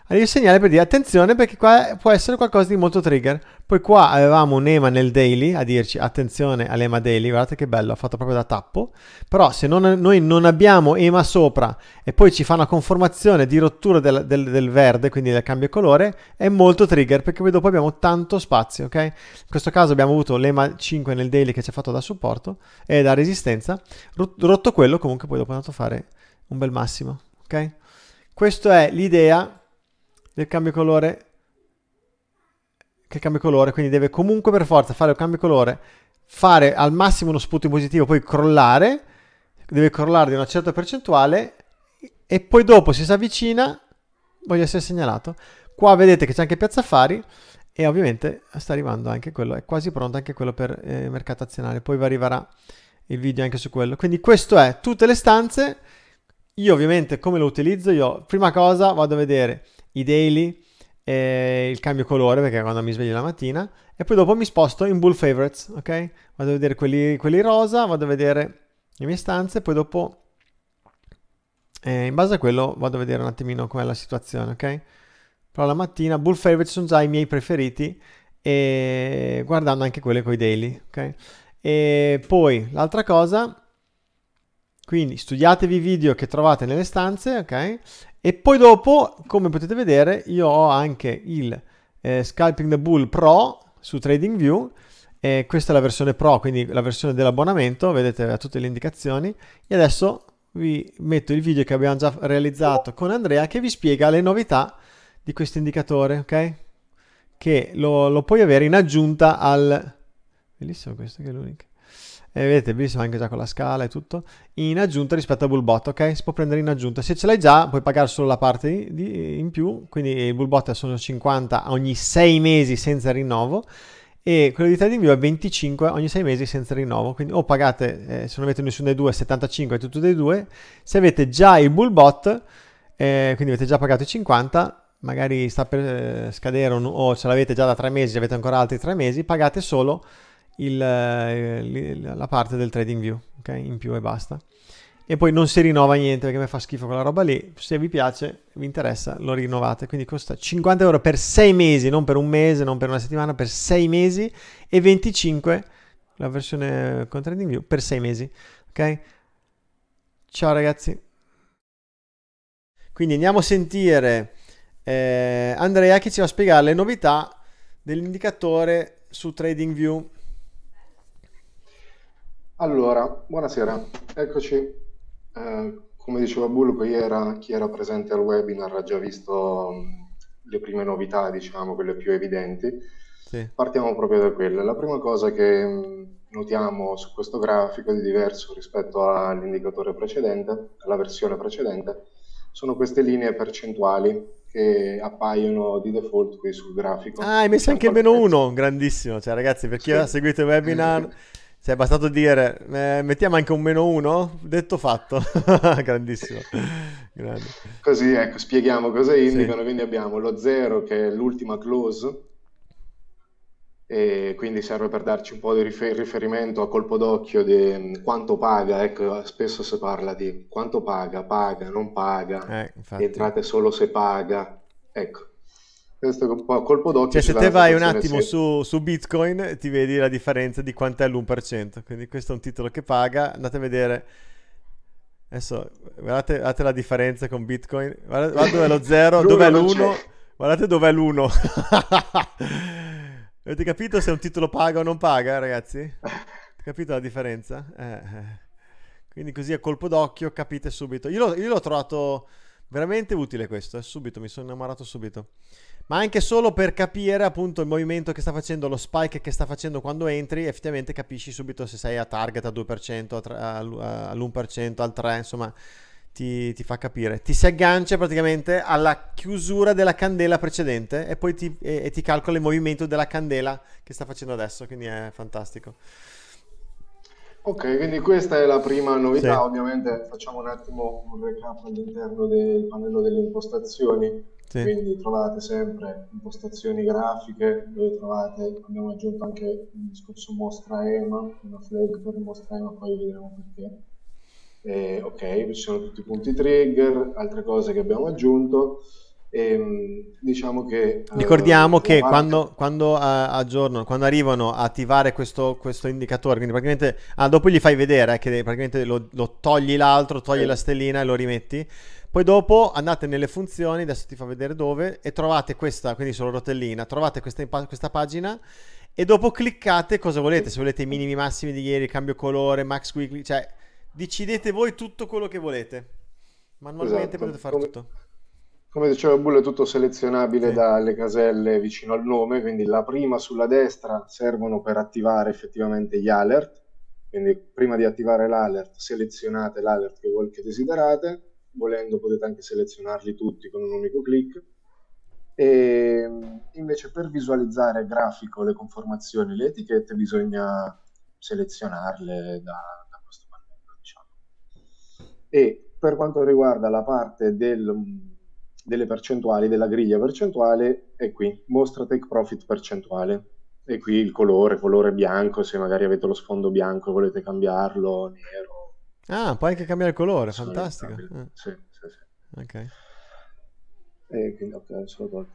[SPEAKER 1] arriva il segnale per dire attenzione perché qua può essere qualcosa di molto trigger. Poi qua avevamo un EMA nel daily a dirci attenzione all'EMA daily, guardate che bello, ha fatto proprio da tappo. Però se non, noi non abbiamo EMA sopra e poi ci fa una conformazione di rottura del, del, del verde, quindi del cambio colore, è molto trigger perché poi dopo abbiamo tanto spazio, ok? In questo caso abbiamo avuto l'EMA 5 nel daily che ci ha fatto da supporto e da resistenza. Rotto quello comunque poi dopo è andato a fare un bel massimo, ok? Questa è l'idea del cambio colore che cambia colore, quindi deve comunque per forza fare il cambio colore, fare al massimo uno sputo in positivo, poi crollare, deve crollare di una certa percentuale e poi dopo se si avvicina voglio essere segnalato. Qua vedete che c'è anche Piazza Fari e ovviamente sta arrivando anche quello, è quasi pronto anche quello per eh, mercato azionario, poi arriverà il video anche su quello. Quindi questo è tutte le stanze, io ovviamente come lo utilizzo, io prima cosa vado a vedere i daily e eh, il cambio colore perché quando mi sveglio la mattina e poi dopo mi sposto in bull favorites, ok? Vado a vedere quelli, quelli rosa, vado a vedere le mie stanze, poi dopo eh, in base a quello vado a vedere un attimino com'è la situazione, ok? Però la mattina bull favorites sono già i miei preferiti e guardando anche quelle con i daily, ok? E poi l'altra cosa quindi studiatevi i video che trovate nelle stanze, ok? E poi dopo, come potete vedere, io ho anche il eh, Scalping the Bull Pro su TradingView. E questa è la versione Pro, quindi la versione dell'abbonamento, vedete ha tutte le indicazioni. E adesso vi metto il video che abbiamo già realizzato con Andrea che vi spiega le novità di questo indicatore, ok? Che lo, lo puoi avere in aggiunta al... Bellissimo questo che è l'unico e vedete bellissimo anche già con la scala e tutto, in aggiunta rispetto a Bullbot, ok? Si può prendere in aggiunta, se ce l'hai già puoi pagare solo la parte di, di, in più, quindi i Bullbot sono 50 ogni 6 mesi senza rinnovo, e quello di TradingView è 25 ogni 6 mesi senza rinnovo, quindi o pagate, eh, se non avete nessuno dei due, 75 e tutto dei due, se avete già il Bullbot, eh, quindi avete già pagato i 50, magari sta per eh, scadere o, o ce l'avete già da 3 mesi, avete ancora altri 3 mesi, pagate solo il, eh, la parte del trading view, ok? In più e basta. E poi non si rinnova niente perché mi fa schifo quella roba lì. Se vi piace, vi interessa, lo rinnovate. Quindi costa 50 euro per 6 mesi, non per un mese, non per una settimana, per 6 mesi e 25 la versione con trading view per 6 mesi, ok? Ciao ragazzi. Quindi andiamo a sentire eh, Andrea che ci va a spiegare le novità dell'indicatore su TradingView
[SPEAKER 2] allora, buonasera, eccoci. Eh, come diceva Bullo, chi era, chi era presente al webinar ha già visto mm, le prime novità, diciamo, quelle più evidenti. Sì. Partiamo proprio da quelle. La prima cosa che mm, notiamo su questo grafico di diverso rispetto all'indicatore precedente, alla versione precedente, sono queste linee percentuali che appaiono di default qui sul grafico.
[SPEAKER 1] Ah, hai messo anche meno uno, grandissimo. Cioè ragazzi, per chi sì. ha seguito il webinar... Cioè, è bastato dire, eh, mettiamo anche un meno uno, detto fatto, grandissimo. Grande.
[SPEAKER 2] Così, ecco, spieghiamo cosa indicano, sì. quindi abbiamo lo 0 che è l'ultima close, e quindi serve per darci un po' di riferimento a colpo d'occhio di mm, quanto paga, ecco, spesso si parla di quanto paga, paga, non paga,
[SPEAKER 1] eh, entrate
[SPEAKER 2] solo se paga, ecco questo a colpo d'occhio. Cioè, se te vai un attimo
[SPEAKER 1] su, su, Bitcoin, ti vedi la differenza di quanto è l'1%. Quindi, questo è un titolo che paga. Andate a vedere. Adesso guardate, guardate la differenza con Bitcoin. Guardate, guardate dove è lo 0, dove è l'1. Guardate dove è l'1. Avete capito se un titolo paga o non paga, ragazzi? Avete capito la differenza? Eh. eh. Quindi così a colpo d'occhio capite subito. Io, l'ho, io l'ho trovato veramente utile questo, eh, subito, mi sono innamorato subito ma anche solo per capire appunto il movimento che sta facendo, lo spike che sta facendo quando entri, effettivamente capisci subito se sei a target a 2%, all'1%, al 3%, insomma ti, ti, fa capire. Ti si aggancia praticamente alla chiusura della candela precedente e poi ti, e, e ti calcola il movimento della candela che sta facendo adesso, quindi è fantastico.
[SPEAKER 2] Ok, quindi questa è la prima novità, sì. ovviamente facciamo un attimo un recap all'interno del pannello delle impostazioni. Sì. Quindi trovate sempre impostazioni grafiche dove trovate, abbiamo aggiunto anche un discorso mostra EMA, una flag per mostra EMA, poi vedremo perché. E, ok, ci sono tutti i punti trigger, altre cose che abbiamo aggiunto. E, ehm, diciamo che, eh, Ricordiamo eh, che parte... quando,
[SPEAKER 1] quando uh, aggiornano, quando arrivano a attivare questo, questo indicatore, quindi praticamente ah, dopo gli fai vedere eh, che praticamente lo, lo togli l'altro, togli sì. la stellina e lo rimetti poi dopo andate nelle funzioni, adesso ti fa vedere dove, e trovate questa, quindi sulla rotellina, trovate questa, questa pagina e dopo cliccate cosa volete, se volete i minimi massimi di ieri, cambio colore, max weekly, cioè decidete voi tutto quello che volete. Manualmente esatto. potete fare come, tutto.
[SPEAKER 2] Come diceva Bull è tutto selezionabile sì. dalle caselle vicino al nome, quindi la prima sulla destra servono per attivare effettivamente gli alert, quindi prima di attivare l'alert selezionate l'alert che, che desiderate, volendo potete anche selezionarli tutti con un unico clic. E invece per visualizzare grafico le conformazioni, le etichette, bisogna selezionarle da, da questo pannello. Diciamo. E per quanto riguarda la parte del, delle percentuali, della griglia percentuale, è qui, mostra take profit percentuale. E qui il colore, colore bianco, se magari avete lo sfondo bianco e volete cambiarlo, nero,
[SPEAKER 1] Ah, puoi anche cambiare colore,
[SPEAKER 2] fantastico. Ah. Sì, sì, sì. Ok. E quindi ok, solo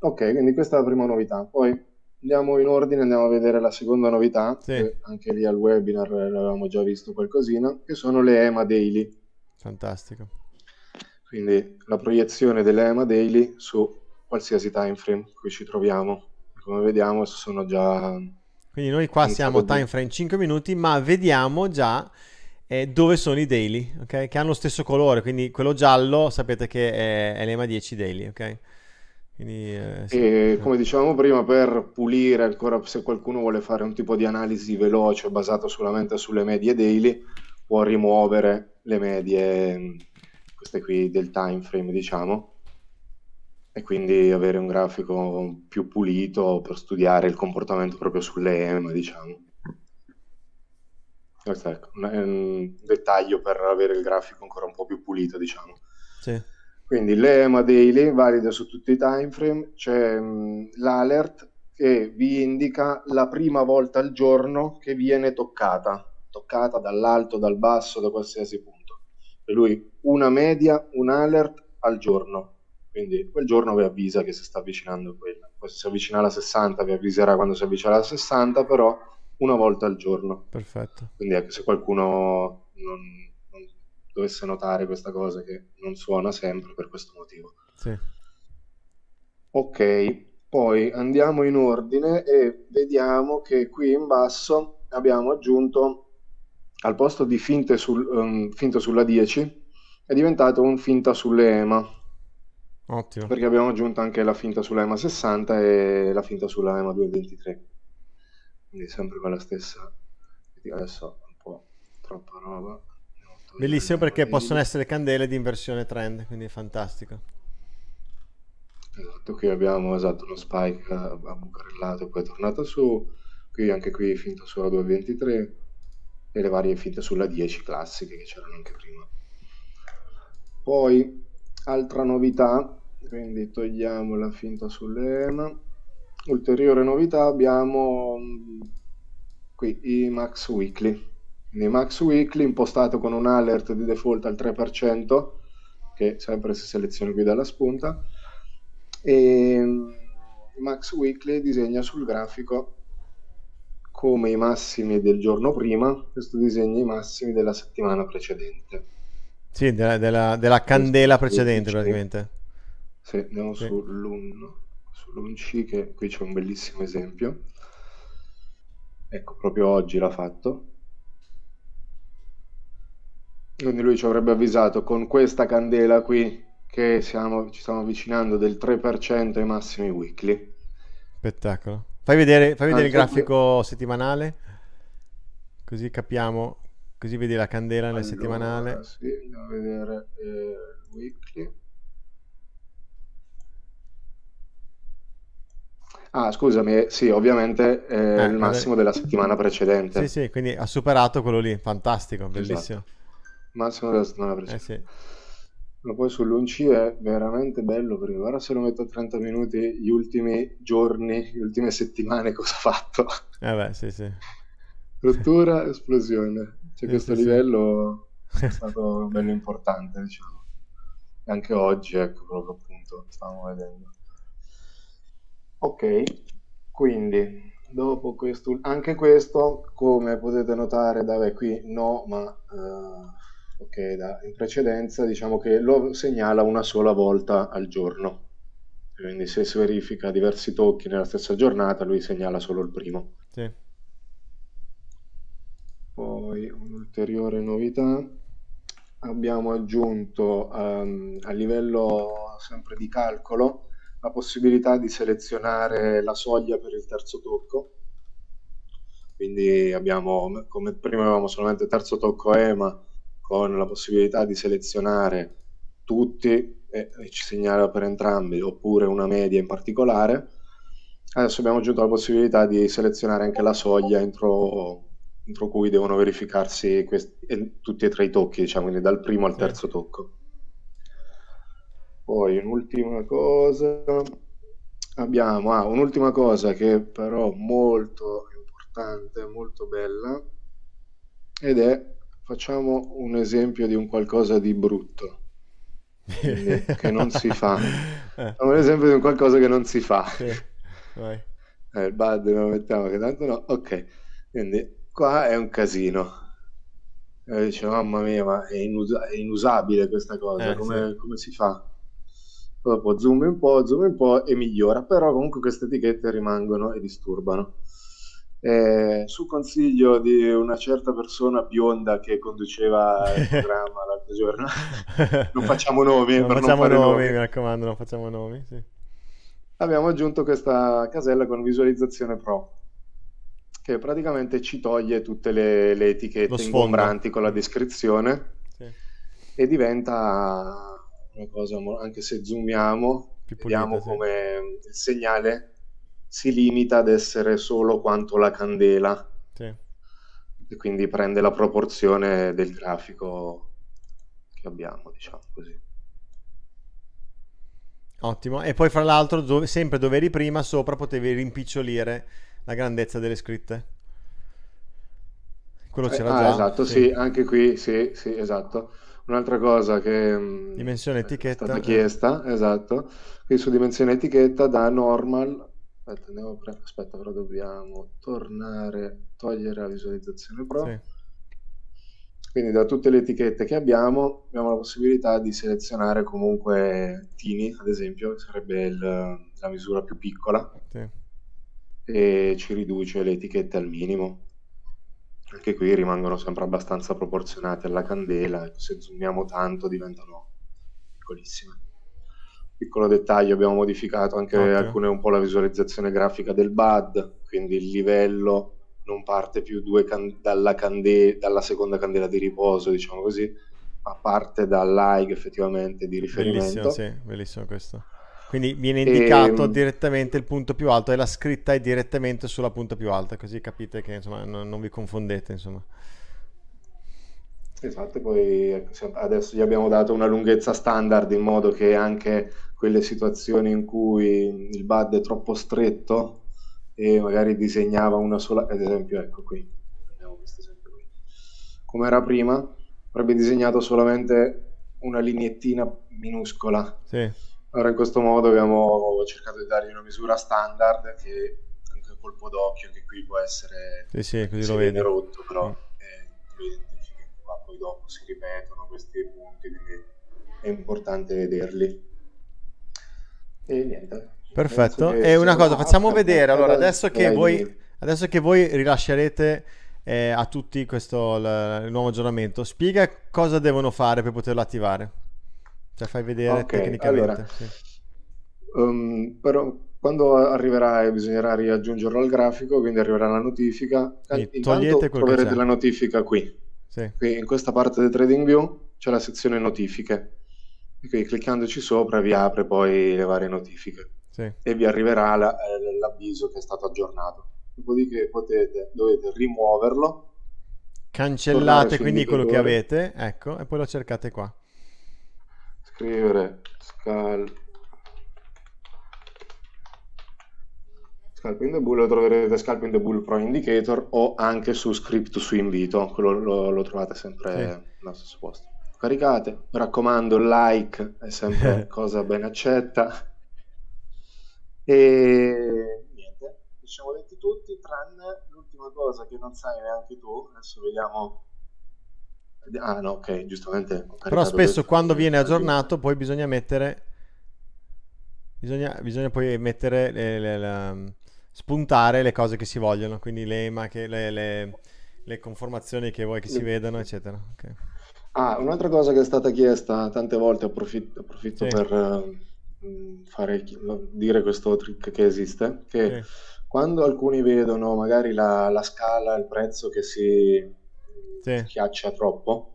[SPEAKER 2] Ok, quindi questa è la prima novità. Poi andiamo in ordine, andiamo a vedere la seconda novità, sì. anche lì al webinar l'avevamo già visto qualcosina, che sono le EMA Daily.
[SPEAKER 1] Fantastico.
[SPEAKER 2] Quindi la proiezione delle EMA Daily su qualsiasi time frame in cui ci troviamo. Come vediamo sono già...
[SPEAKER 1] Quindi noi qua siamo time frame 5 minuti, ma vediamo già eh, dove sono i daily, okay? Che hanno lo stesso colore, quindi quello giallo sapete che è, è l'EMA 10 daily, okay? Quindi, eh, sì. e,
[SPEAKER 2] come dicevamo prima, per pulire ancora, se qualcuno vuole fare un tipo di analisi veloce basato solamente sulle medie daily, può rimuovere le medie, mm, queste qui del time frame, diciamo, e quindi avere un grafico più pulito per studiare il comportamento proprio sulle EMA, diciamo. Questo ecco, è un dettaglio per avere il grafico ancora un po' più pulito, diciamo. Sì. Quindi l'EMA daily valida su tutti i time frame, c'è mh, mm, l'alert che vi indica la prima volta al giorno che viene toccata, toccata dall'alto, dal basso, da qualsiasi punto. E lui una media, un alert al giorno. Quindi quel giorno vi avvisa che si sta avvicinando quella. Poi se si avvicina alla 60 vi avviserà quando si avvicina alla 60, però una volta al giorno. Perfetto. Quindi ecco, se qualcuno non, non, dovesse notare questa cosa che non suona sempre per questo motivo. Sì. Ok, poi andiamo in ordine e vediamo che qui in basso abbiamo aggiunto al posto di finte sul, um, finto sulla 10 è diventato un finta sulle EMA. Ottimo. Perché abbiamo aggiunto anche la finta sulla EMA 60 e la finta sulla EMA 223 quindi sempre con la stessa adesso un po' troppa roba bellissimo perché meglio. possono
[SPEAKER 1] essere candele di inversione trend quindi è fantastico
[SPEAKER 2] esatto qui abbiamo esatto uno spike a bucarellato poi è tornato su qui anche qui finto sulla 2.23 e le varie finte sulla 10 classiche che c'erano anche prima poi altra novità quindi togliamo la finta sull'EMA ulteriore novità abbiamo mm, qui i Max Weekly. I Max Weekly impostato con un alert di default al 3%, che sempre si seleziona qui dalla spunta, e mm, Max Weekly disegna sul grafico come i massimi del giorno prima, questo disegna i massimi della settimana precedente.
[SPEAKER 1] Sì, della, della, della candela precedente praticamente.
[SPEAKER 2] Sì, andiamo sì. sull'1. Lunci, che qui c'è un bellissimo esempio. Ecco, proprio oggi l'ha fatto. Quindi lui ci avrebbe avvisato con questa candela qui che siamo, ci stiamo avvicinando del 3% ai massimi weekly.
[SPEAKER 1] Spettacolo. Fai vedere, fai vedere il grafico che... settimanale, così capiamo, così vedi la
[SPEAKER 2] candela allora, nel settimanale. Sì, andiamo a vedere eh, weekly. Ah, scusami, eh, sì, ovviamente è eh, eh, il massimo vabbè. della settimana precedente. Sì, sì, quindi ha superato
[SPEAKER 1] quello lì, fantastico, esatto. bellissimo.
[SPEAKER 2] Esatto. Massimo della settimana precedente. Eh, sì. Ma poi sull'unci è veramente bello perché guarda se lo metto a 30 minuti gli ultimi giorni, le ultime settimane cosa ha fatto. Eh beh, sì, sì. Rottura, esplosione. Cioè sì, questo sì, livello è stato bello importante, diciamo. E anche oggi, ecco, proprio appunto, stavamo vedendo ok quindi dopo questo anche questo come potete notare da beh, qui no ma uh, ok da, in precedenza diciamo che lo segnala una sola volta al giorno quindi se si verifica diversi tocchi nella stessa giornata lui segnala solo il primo sì. poi un'ulteriore novità abbiamo aggiunto um, a livello sempre di calcolo la possibilità di selezionare la soglia per il terzo tocco. Quindi abbiamo, come prima avevamo solamente il terzo tocco EMA, con la possibilità di selezionare tutti e, e ci segnala per entrambi, oppure una media in particolare. Adesso abbiamo aggiunto la possibilità di selezionare anche la soglia entro, entro cui devono verificarsi questi, tutti e tre i tocchi, diciamo, quindi dal primo al terzo tocco. Poi un'ultima cosa, abbiamo ah, un'ultima cosa che però molto importante, molto bella, ed è facciamo un esempio di un qualcosa di brutto che non si fa. Eh. un esempio di un qualcosa che non si fa. Sì. Eh, il bad lo mettiamo che tanto no. Ok, quindi qua è un casino. E eh, dice, mamma mia, ma è, inus- è inusabile questa cosa, eh, come, sì. come si fa? dopo zoom un po', zoom un po' e migliora, però comunque queste etichette rimangono e disturbano. Eh, su consiglio di una certa persona bionda che conduceva il programma l'altro giorno, non facciamo nomi, non facciamo non nomi, nomi, mi raccomando, non facciamo nomi. Sì. Abbiamo aggiunto questa casella con visualizzazione pro che praticamente ci toglie tutte le, le etichette ingombranti con la descrizione sì. e diventa come cosa, anche se zoomiamo, Più vediamo pulita, come il segnale si limita ad essere solo quanto la candela. Sì. E quindi prende la proporzione del grafico che abbiamo, diciamo così.
[SPEAKER 1] Ottimo. E poi, fra l'altro, dove, sempre dove eri prima, sopra potevi rimpicciolire la grandezza delle scritte. Quello eh, c'era eh, già. Esatto, sì. sì.
[SPEAKER 2] anche qui, sì, sì, esatto. Un'altra cosa che mm, dimensione etichetta. è stata chiesta, esatto, qui su dimensione etichetta da normal, aspetta, andiamo pre... aspetta però dobbiamo tornare, togliere la visualizzazione pro. Sì. Quindi da tutte le etichette che abbiamo, abbiamo la possibilità di selezionare comunque Tini, ad esempio, che sarebbe il, la misura più piccola, sì. e ci riduce le etichette al minimo anche qui rimangono sempre abbastanza proporzionate alla candela se zoomiamo tanto diventano piccolissime piccolo dettaglio abbiamo modificato anche okay. alcune un po' la visualizzazione grafica del BAD quindi il livello non parte più can- dalla, cande- dalla, seconda candela di riposo diciamo così ma parte dall'AIG effettivamente di riferimento bellissimo, sì,
[SPEAKER 1] bellissimo questo quindi viene indicato e... Ehm. direttamente il punto più alto e la scritta è direttamente sulla punta più alta, così capite che insomma, non, non vi confondete. Insomma.
[SPEAKER 2] Esatto, poi cioè, adesso gli abbiamo dato una lunghezza standard in modo che anche quelle situazioni in cui il bud è troppo stretto e magari disegnava una sola, ad esempio ecco qui, come era prima, avrebbe disegnato solamente una lineettina minuscola. Sì allora, in questo modo abbiamo cercato di dargli una misura standard che anche un colpo d'occhio che qui può essere sì, sì, così lo vede. rotto, però mm. identifica qua poi dopo si ripetono questi punti, quindi è importante vederli. E niente. Perfetto. E una cosa, facciamo vedere allora adesso che voi,
[SPEAKER 1] adesso che voi rilascerete eh, a tutti questo l- il nuovo aggiornamento, spiega cosa devono fare per poterlo attivare. Cioè fai vedere okay, tecnicamente. Allora, sì.
[SPEAKER 2] um, però quando arriverà eh, bisognerà riaggiungerlo al grafico, quindi arriverà la notifica. Quindi togliete quel troverete la notifica qui. Sì. qui. In questa parte del trading view c'è la sezione notifiche. Quindi cliccandoci sopra vi apre poi le varie notifiche. Sì. E vi arriverà la, eh, l'avviso che è stato aggiornato. Dopodiché potete, dovete rimuoverlo. Cancellate quindi quello che avete,
[SPEAKER 1] ecco, e poi lo cercate qua
[SPEAKER 2] scrivere scal Scalping the Bull lo troverete Scalping the Bull Pro Indicator o anche su Script su invito, quello lo, lo trovate sempre sì. nello stesso posto. Caricate, mi raccomando, like è sempre cosa ben accetta. E niente, diciamo detti tutti, tranne l'ultima cosa che non sai neanche tu, adesso vediamo Ah no, ok, giustamente. Però spesso quando viene aggiornato
[SPEAKER 1] poi bisogna mettere... Bisogna, bisogna poi mettere... Le, le, le, spuntare le cose che si vogliono, quindi le, mache, le conformazioni che vuoi che si vedano, eccetera. Okay.
[SPEAKER 2] Ah, un'altra cosa che è stata chiesta tante volte, approfitto, approfitto sì. per uh, fare, dire questo trick che esiste, che sì. quando alcuni vedono magari la, la scala, il prezzo che si sì. schiaccia troppo,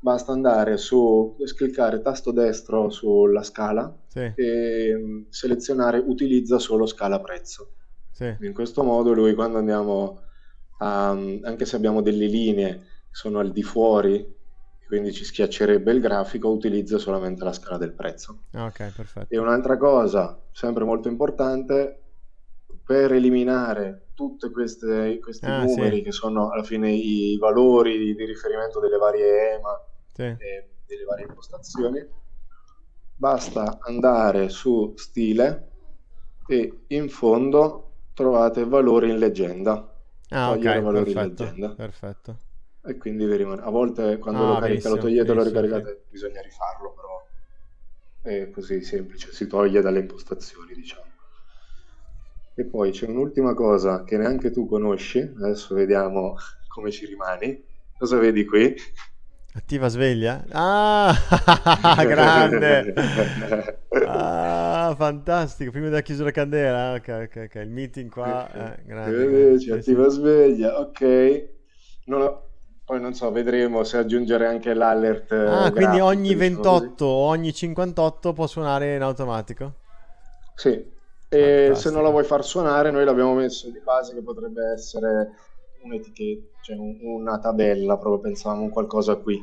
[SPEAKER 2] basta andare su, cliccare tasto destro sulla scala sì. e mm, selezionare utilizza solo scala prezzo. Sì. In questo modo lui quando andiamo, a, mm, anche se abbiamo delle linee che sono al di fuori, quindi ci schiaccerebbe il grafico, utilizza solamente la scala del prezzo. Ah, ok, perfetto. E un'altra cosa, sempre molto importante, per eliminare tutti questi ah, numeri sì. che sono alla fine i, i valori di, di, riferimento delle varie EMA sì. e eh, delle varie impostazioni. Basta andare su stile e in fondo trovate valori in leggenda. Ah, ok, valori perfetto, in
[SPEAKER 1] leggenda. perfetto.
[SPEAKER 2] E quindi vi rimane... a volte quando ah, lo, carica, lo togliete, lo ricaricate, sì. bisogna rifarlo, però è così semplice, si toglie dalle impostazioni, diciamo. E poi c'è un'ultima cosa che neanche tu conosci, adesso vediamo come ci rimani. Cosa vedi qui?
[SPEAKER 1] Attiva sveglia? Ah, grande! ah, fantastico, prima della chiusura candela, ah, ok, ok, ok, il meeting qua, okay. eh, grande. Eh, attiva
[SPEAKER 2] sì. sveglia, ok. Non ho... Poi non so, vedremo se aggiungere anche l'alert. Eh, ah, grafico, quindi ogni 28
[SPEAKER 1] diciamo o ogni 58 può suonare in automatico?
[SPEAKER 2] Sì, e eh, Fantastico. se non la vuoi far suonare, noi l'abbiamo messo di base che potrebbe essere un'etichetta, cioè una tabella, proprio pensavamo un qualcosa qui.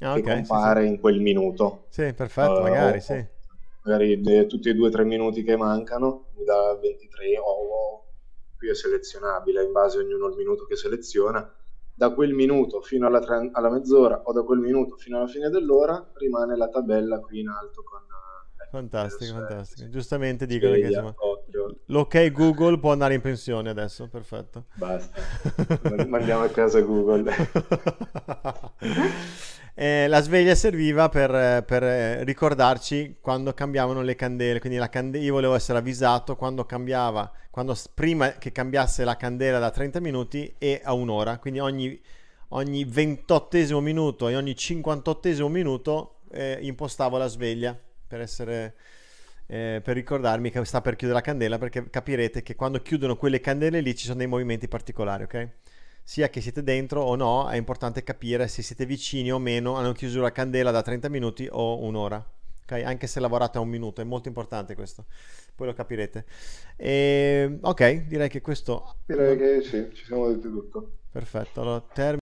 [SPEAKER 2] Ah, che okay, compare sì, sì. in quel minuto. Sì, perfetto, uh, magari, sì. Magari de, tutti e due o tre minuti che mancano, da 23 o oh, qui è selezionabile in base a ognuno il minuto che seleziona. Da quel minuto fino alla, tre, alla, mezz'ora o da quel minuto fino alla fine dell'ora rimane la tabella qui in alto con Fantastico,
[SPEAKER 1] fantastico. Giustamente dicono Sveglia, che insomma, l'ok Google può andare in pensione adesso, perfetto. Basta, mandiamo a casa Google. eh, la sveglia serviva per, per, eh, ricordarci quando cambiavano le candele, quindi cande- io volevo essere avvisato quando cambiava, quando, prima che cambiasse la candela da 30 minuti e a un'ora, quindi ogni, ogni 28 minuto e ogni 58 minuto eh, impostavo la sveglia per essere... Eh, per ricordarmi che sta per chiudere la candela perché capirete che quando chiudono quelle candele lì ci sono dei movimenti particolari, ok? Sia che siete dentro o no, è importante capire se siete vicini o meno, hanno chiuso la candela da 30 minuti o un'ora, ok? Anche se lavorate a un minuto, è molto importante questo, poi lo capirete. E, ehm, ok, direi che questo...
[SPEAKER 2] Direi che sì, ci siamo detti tutto.
[SPEAKER 1] Perfetto, allora termino.